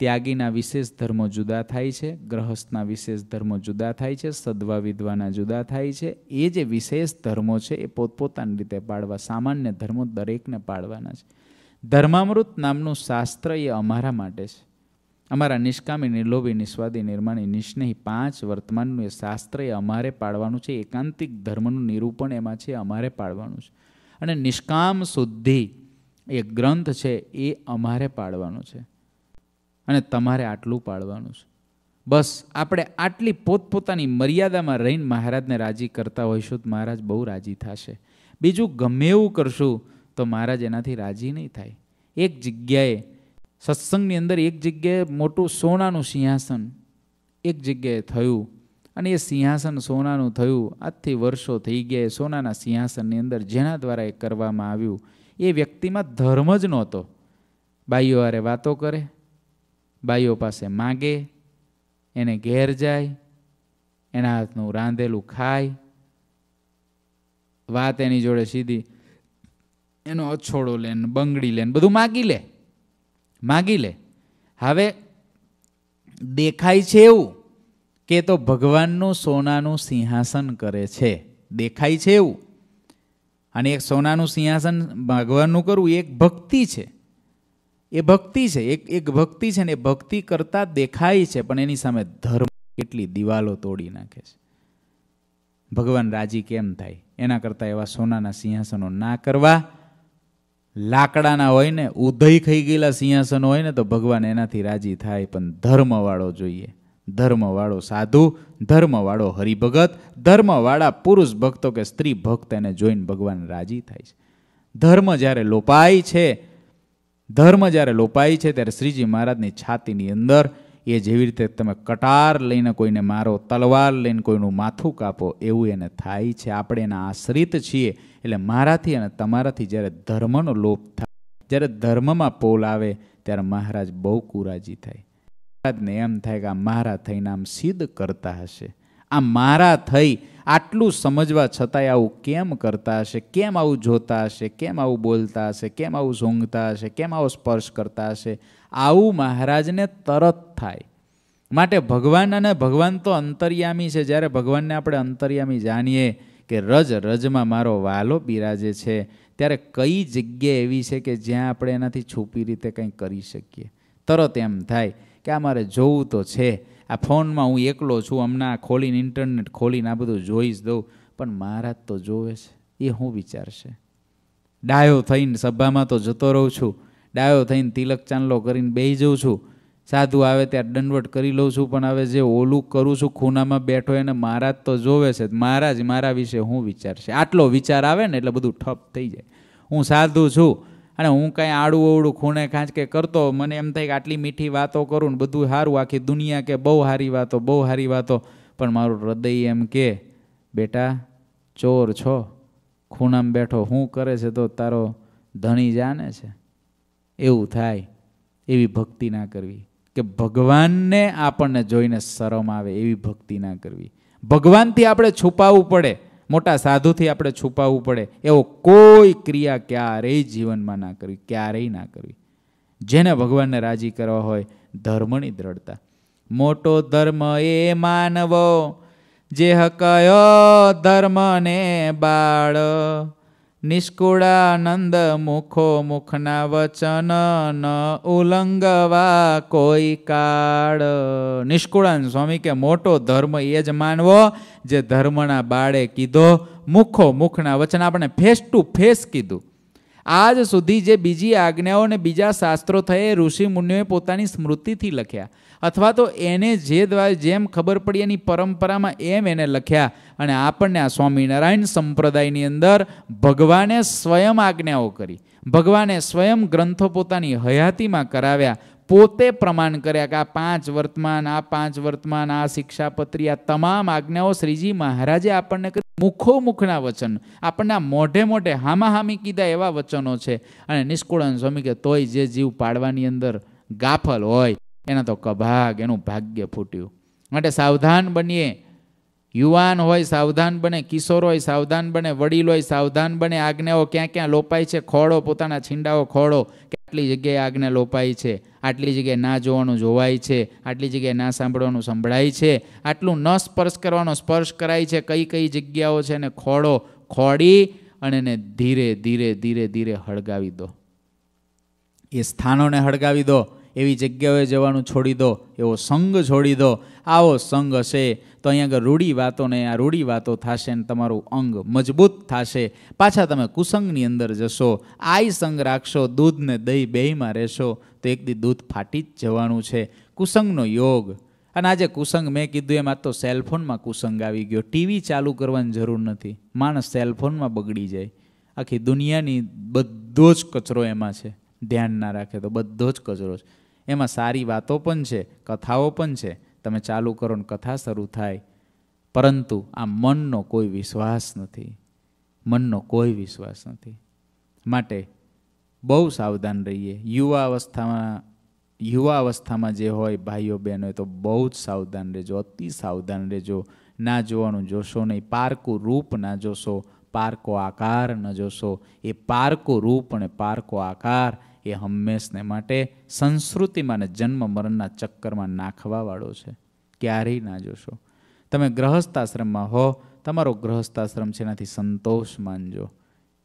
ત્યાગીના વિશેષ ધર્મો જુદા થાય છે ગ્રહસ્થના વિશેષ ધર્મો જુદા થાય છે સદવા વિધવાના જુદા થાય છે એ જે વિશેષ ધર્મો છે એ પોતપોતાની રીતે પાળવા સામાન્ય ધર્મો દરેકને પાળવાના છે ધર્મામૃત નામનું શાસ્ત્ર એ અમારા માટે છે અમારા નિષ્કામી નિર્લોભી નિસ્વાદી નિર્માણી નિષ્નેહી પાંચ વર્તમાનનું એ શાસ્ત્ર એ અમારે પાળવાનું છે એકાંતિક ધર્મનું નિરૂપણ એમાં છે અમારે પાળવાનું છે અને નિષ્કામ શુદ્ધિ એ ગ્રંથ છે એ અમારે પાડવાનું છે અને તમારે આટલું પાડવાનું છે બસ આપણે આટલી પોતપોતાની મર્યાદામાં રહીને મહારાજને રાજી કરતા હોઈશું તો મહારાજ બહુ રાજી થશે બીજું ગમે એવું કરશું તો મહારાજ એનાથી રાજી નહીં થાય એક જગ્યાએ સત્સંગની અંદર એક જગ્યાએ મોટું સોનાનું સિંહાસન એક જગ્યાએ થયું અને એ સિંહાસન સોનાનું થયું આજથી વર્ષો થઈ ગયા એ સોનાના સિંહાસનની અંદર જેના દ્વારા એ કરવામાં આવ્યું એ વ્યક્તિમાં ધર્મ જ નહોતો બાઈઓ વાતો કરે બાઈઓ પાસે માગે એને ઘેર જાય એના હાથનું રાંધેલું ખાય વાત એની જોડે સીધી એનો અછોડો લે ને બંગડી લે ને બધું માગી લે માગી લે હવે દેખાય છે એવું કે તો ભગવાનનું સોનાનું સિંહાસન કરે છે દેખાય છે એવું અને એક સોનાનું સિંહાસન ભગવાનનું કરવું એક ભક્તિ છે એ ભક્તિ છે એક એક ભક્તિ છે ને એ ભક્તિ કરતા દેખાય છે પણ એની સામે ધર્મ કેટલી દિવાલો તોડી નાખે છે ભગવાન રાજી કેમ થાય એના કરતાં એવા સોનાના સિંહાસનો ના કરવા લાકડાના હોય ને ઉદય થઈ ગયેલા સિંહાસનો હોય ને તો ભગવાન એનાથી રાજી થાય પણ ધર્મવાળો જોઈએ ધર્મવાળો સાધુ ધર્મવાળો હરિભગત ધર્મવાળા પુરુષ ભક્તો કે સ્ત્રી ભક્ત એને જોઈને ભગવાન રાજી થાય છે ધર્મ જ્યારે લોપાય છે ધર્મ જ્યારે લોપાય છે ત્યારે શ્રીજી મહારાજની છાતીની અંદર એ જેવી રીતે તમે કટાર લઈને કોઈને મારો તલવાર લઈને કોઈનું માથું કાપો એવું એને થાય છે આપણે એના આશ્રિત છીએ એટલે મારાથી અને તમારાથી જ્યારે ધર્મનો લોપ થાય જ્યારે ધર્મમાં પોલ આવે ત્યારે મહારાજ બહુ કુરાજી થાય મહારાજને એમ થાય કે આ મારા થઈને આમ સિદ્ધ કરતા હશે આ મારા થઈ આટલું સમજવા છતાંય આવું કેમ કરતા હશે કેમ આવું જોતા હશે કેમ આવું બોલતા હશે કેમ આવું સૂંઘતા હશે કેમ આવું સ્પર્શ કરતા હશે આવું મહારાજને તરત થાય માટે ભગવાન અને ભગવાન તો અંતર્યામી છે જ્યારે ભગવાનને આપણે અંતર્યામી જાણીએ કે રજ રજમાં મારો વાલો બિરાજે છે ત્યારે કઈ જગ્યા એવી છે કે જ્યાં આપણે એનાથી છુપી રીતે કંઈ કરી શકીએ તરત એમ થાય કે આ મારે જોવું તો છે આ ફોનમાં હું એકલો છું હમણાં ખોલીને ઇન્ટરનેટ ખોલીને આ બધું જોઈશ દઉં પણ મારા જ તો જોવે છે એ હું વિચારશે ડાયો થઈને સભામાં તો જતો રહું છું ડાયો થઈને તિલક ચાંદલો કરીને બેસી જઉં છું સાધુ આવે ત્યારે દંડવટ કરી લઉં છું પણ હવે જે ઓલું કરું છું ખૂનામાં બેઠો એને મારા જ તો જોવે છે મારા જ મારા વિશે હું વિચારશે આટલો વિચાર આવે ને એટલે બધું ઠપ થઈ જાય હું સાધુ છું અને હું કાંઈ આડું અવડું ખૂણે ખાંચ ખાંચકે કરતો મને એમ થાય કે આટલી મીઠી વાતો કરું ને બધું સારું આખી દુનિયા કે બહુ સારી વાતો બહુ સારી વાતો પણ મારું હૃદય એમ કે બેટા ચોર છો ખૂણામાં બેઠો હું કરે છે તો તારો ધણી જાને છે એવું થાય એવી ભક્તિ ના કરવી કે ભગવાનને આપણને જોઈને શરમ આવે એવી ભક્તિ ના કરવી ભગવાનથી આપણે છુપાવવું પડે મોટા સાધુથી આપણે છુપાવવું પડે એવો કોઈ ક્રિયા ક્યારેય જીવનમાં ના કરવી ક્યારેય ના કરવી જેને ભગવાનને રાજી કરવા હોય ધર્મની દ્રઢતા મોટો ધર્મ એ માનવો જે હકયો ધર્મને બાળ નિષ્કુળાનંદ મુખો મુખના વચન ન ઉલ્લંઘવા કોઈ કાળ નિષ્કુળાન સ્વામી કે મોટો ધર્મ એ જ માનવો જે ધર્મના બાળે કીધો મુખો મુખના વચન આપણે ફેસ ટુ ફેસ કીધું આજ સુધી જે બીજી આજ્ઞાઓ અને બીજા શાસ્ત્રો થયે ઋષિ મુનિઓએ પોતાની સ્મૃતિથી લખ્યા અથવા તો એને જે દ્વારા જેમ ખબર પડી એની પરંપરામાં એમ એને લખ્યા અને આપણને આ સ્વામિનારાયણ સંપ્રદાયની અંદર ભગવાને સ્વયં આજ્ઞાઓ કરી ભગવાને સ્વયં ગ્રંથો પોતાની હયાતીમાં કરાવ્યા પોતે પ્રમાણ કર્યા કે આ પાંચ વર્તમાન આ પાંચ વર્તમાન આ શિક્ષાપત્રી આ તમામ આજ્ઞાઓ શ્રીજી મહારાજે આપણને મુખો મુખના વચન આપણને મોઢે મોઢે હામાહામી કીધા એવા વચનો છે અને નિષ્કુળાન સ્વામી કે તોય જે જીવ પાડવાની અંદર ગાફલ હોય એના તો કભાગ એનું ભાગ્ય ફૂટ્યું માટે સાવધાન બનીએ યુવાન હોય સાવધાન બને કિશોર હોય સાવધાન બને વડીલ હોય સાવધાન બને આજ્ઞાઓ ક્યાં ક્યાં લોપાય છે ખોળો પોતાના છીંડાઓ ખોળો કે આટલી જગ્યાએ આજ્ઞા લોપાય છે આટલી જગ્યાએ ના જોવાનું જોવાય છે આટલી જગ્યાએ ના સાંભળવાનું સંભળાય છે આટલું ન સ્પર્શ કરવાનો સ્પર્શ કરાય છે કઈ કઈ જગ્યાઓ છે એને ખોળો ખોડી અને એને ધીરે ધીરે ધીરે ધીરે હળગાવી દો એ સ્થાનોને હળગાવી દો એવી જગ્યાએ જવાનું છોડી દો એવો સંગ છોડી દો આવો સંગ હશે તો અહીંયા આગળ રૂઢી વાતોને આ રૂઢી વાતો થશે ને તમારું અંગ મજબૂત થશે પાછા તમે કુસંગની અંદર જશો આય સંગ રાખશો દૂધને દહીં બેયમાં રહેશો તો એક દી દૂધ ફાટી જ જવાનું છે કુસંગનો યોગ અને આજે કુસંગ મેં કીધું એમ આ તો સેલફોનમાં કુસંગ આવી ગયો ટીવી ચાલુ કરવાની જરૂર નથી માણસ સેલફોનમાં બગડી જાય આખી દુનિયાની બધો જ કચરો એમાં છે ધ્યાન ના રાખે તો બધો જ કચરો છે એમાં સારી વાતો પણ છે કથાઓ પણ છે તમે ચાલુ કરો ને કથા શરૂ થાય પરંતુ આ મનનો કોઈ વિશ્વાસ નથી મનનો કોઈ વિશ્વાસ નથી માટે બહુ સાવધાન રહીએ યુવા અવસ્થામાં યુવા અવસ્થામાં જે હોય ભાઈઓ બહેનો તો બહુ જ સાવધાન રહેજો અતિ સાવધાન રહેજો ના જોવાનું જોશો નહીં પારકું રૂપ ના જોશો પારકો આકાર ન જોશો એ પારકો રૂપ અને પારકો આકાર એ હંમેશને માટે સંસ્કૃતિમાં ને જન્મ મરણના ચક્કરમાં નાખવાવાળો છે ક્યારેય ના જોશો તમે ગ્રહસ્થાશ્રમમાં હો તમારો ગ્રહસ્થાશ્રમ છે એનાથી સંતોષ માનજો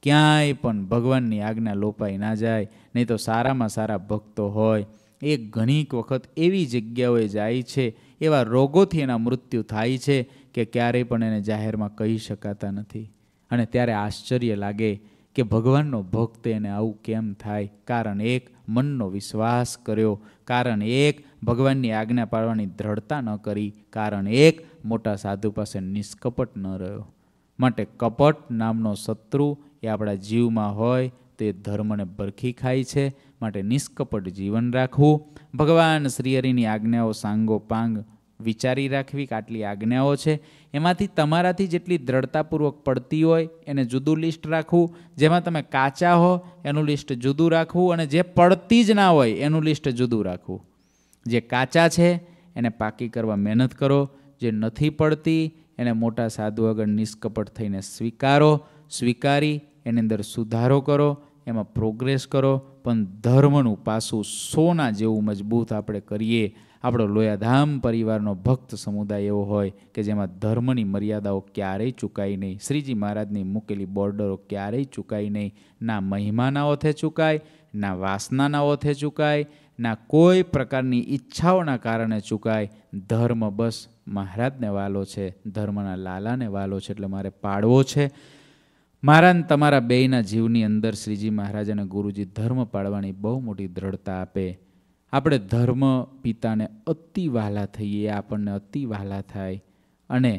ક્યાંય પણ ભગવાનની આજ્ઞા લોપાઈ ના જાય નહીં તો સારામાં સારા ભક્તો હોય એ ઘણીક વખત એવી જગ્યાઓએ જાય છે એવા રોગોથી એના મૃત્યુ થાય છે કે ક્યારેય પણ એને જાહેરમાં કહી શકાતા નથી અને ત્યારે આશ્ચર્ય લાગે કે ભગવાનનો ભક્ત એને આવું કેમ થાય કારણ એક મનનો વિશ્વાસ કર્યો કારણ એક ભગવાનની આજ્ઞા પાડવાની દ્રઢતા ન કરી કારણ એક મોટા સાધુ પાસે નિષ્કપટ ન રહ્યો માટે કપટ નામનો શત્રુ એ આપણા જીવમાં હોય તે ધર્મને બરખી ખાય છે માટે નિષ્કપટ જીવન રાખવું ભગવાન શ્રીહરિની આજ્ઞાઓ સાંગો પાંગ વિચારી રાખવી કાટલી આજ્ઞાઓ છે એમાંથી તમારાથી જેટલી દ્રઢતાપૂર્વક પડતી હોય એને જુદું લિસ્ટ રાખવું જેમાં તમે કાચા હો એનું લિસ્ટ જુદું રાખવું અને જે પડતી જ ના હોય એનું લિસ્ટ જુદું રાખવું જે કાચા છે એને પાકી કરવા મહેનત કરો જે નથી પડતી એને મોટા સાધુ આગળ નિષ્કપટ થઈને સ્વીકારો સ્વીકારી એની અંદર સુધારો કરો એમાં પ્રોગ્રેસ કરો પણ ધર્મનું પાસું સોના જેવું મજબૂત આપણે કરીએ આપણો લોયાધામ પરિવારનો ભક્ત સમુદાય એવો હોય કે જેમાં ધર્મની મર્યાદાઓ ક્યારેય ચૂકાય નહીં શ્રીજી મહારાજની મૂકેલી બોર્ડરો ક્યારેય ચૂકાય નહીં ના મહિમાના ઓથે ચૂકાય ના વાસનાના ઓથે ચૂકાય ના કોઈ પ્રકારની ઈચ્છાઓના કારણે ચૂકાય ધર્મ બસ મહારાજને વાલો છે ધર્મના લાલાને વાલો છે એટલે મારે પાડવો છે મારા તમારા બેયના જીવની અંદર શ્રીજી મહારાજ અને ગુરુજી ધર્મ પાડવાની બહુ મોટી દ્રઢતા આપે આપણે ધર્મ પિતાને અતિ વહાલા થઈએ આપણને અતિ વહાલા થાય અને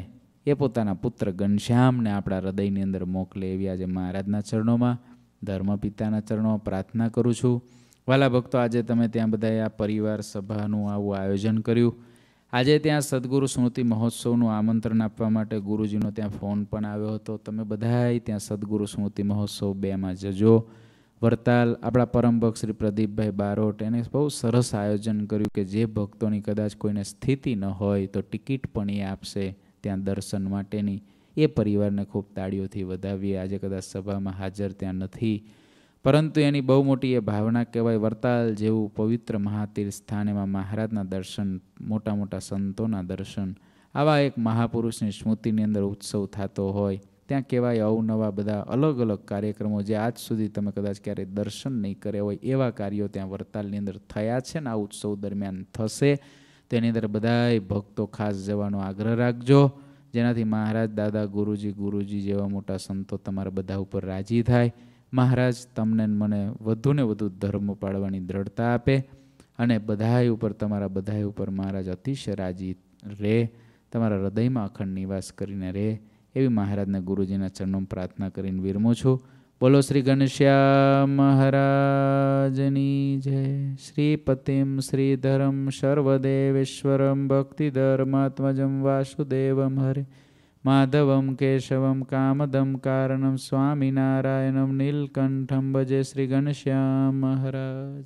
એ પોતાના પુત્ર ઘનશ્યામને આપણા હૃદયની અંદર મોકલે એવી આજે મહારાજના ચરણોમાં ધર્મ પિતાના ચરણોમાં પ્રાર્થના કરું છું વાલા ભક્તો આજે તમે ત્યાં બધાએ આ પરિવાર સભાનું આવું આયોજન કર્યું આજે ત્યાં સદગુરુ સ્મૃતિ મહોત્સવનું આમંત્રણ આપવા માટે ગુરુજીનો ત્યાં ફોન પણ આવ્યો હતો તમે બધાએ ત્યાં સદગુરુ સ્મૃતિ મહોત્સવ બેમાં જજો વડતાલ આપણા પરમ શ્રી પ્રદીપભાઈ બારોટ એને બહુ સરસ આયોજન કર્યું કે જે ભક્તોની કદાચ કોઈને સ્થિતિ ન હોય તો ટિકિટ પણ એ આપશે ત્યાં દર્શન માટેની એ પરિવારને ખૂબ તાળીઓથી વધાવીએ આજે કદાચ સભામાં હાજર ત્યાં નથી પરંતુ એની બહુ મોટી એ ભાવના કહેવાય વરતાલ જેવું પવિત્ર મહાતીર્થ સ્થાન એમાં મહારાજના દર્શન મોટા મોટા સંતોના દર્શન આવા એક મહાપુરુષની સ્મૃતિની અંદર ઉત્સવ થતો હોય ત્યાં કહેવાય અવનવા બધા અલગ અલગ કાર્યક્રમો જે આજ સુધી તમે કદાચ ક્યારેય દર્શન નહીં કર્યા હોય એવા કાર્યો ત્યાં વરતાલની અંદર થયા છે ને આ ઉત્સવ દરમિયાન થશે તેની અંદર બધાય ભક્તો ખાસ જવાનો આગ્રહ રાખજો જેનાથી મહારાજ દાદા ગુરુજી ગુરુજી જેવા મોટા સંતો તમારા બધા ઉપર રાજી થાય મહારાજ તમને મને વધુને વધુ ધર્મ પાડવાની દ્રઢતા આપે અને બધાય ઉપર તમારા બધાય ઉપર મહારાજ અતિશય રાજી રહે તમારા હૃદયમાં અખંડ નિવાસ કરીને રહે એવી મહારાજના ગુરુજીના ચરણોમાં પ્રાર્થના કરીને વિરમું છું બોલો શ્રી ઘનશ્યામ મહારાજની જય શ્રી પતિમ શ્રીધરમ સર્વદેવેશ્વરમ ભક્તિધર્માત્મજમ વાસુદેવમ હરે માધવમ કેશવમ કામદમ કારણમ સ્વામિનારાયણમ નીલકંઠમ ભજે શ્રી ઘનશ્યામ મહારાજ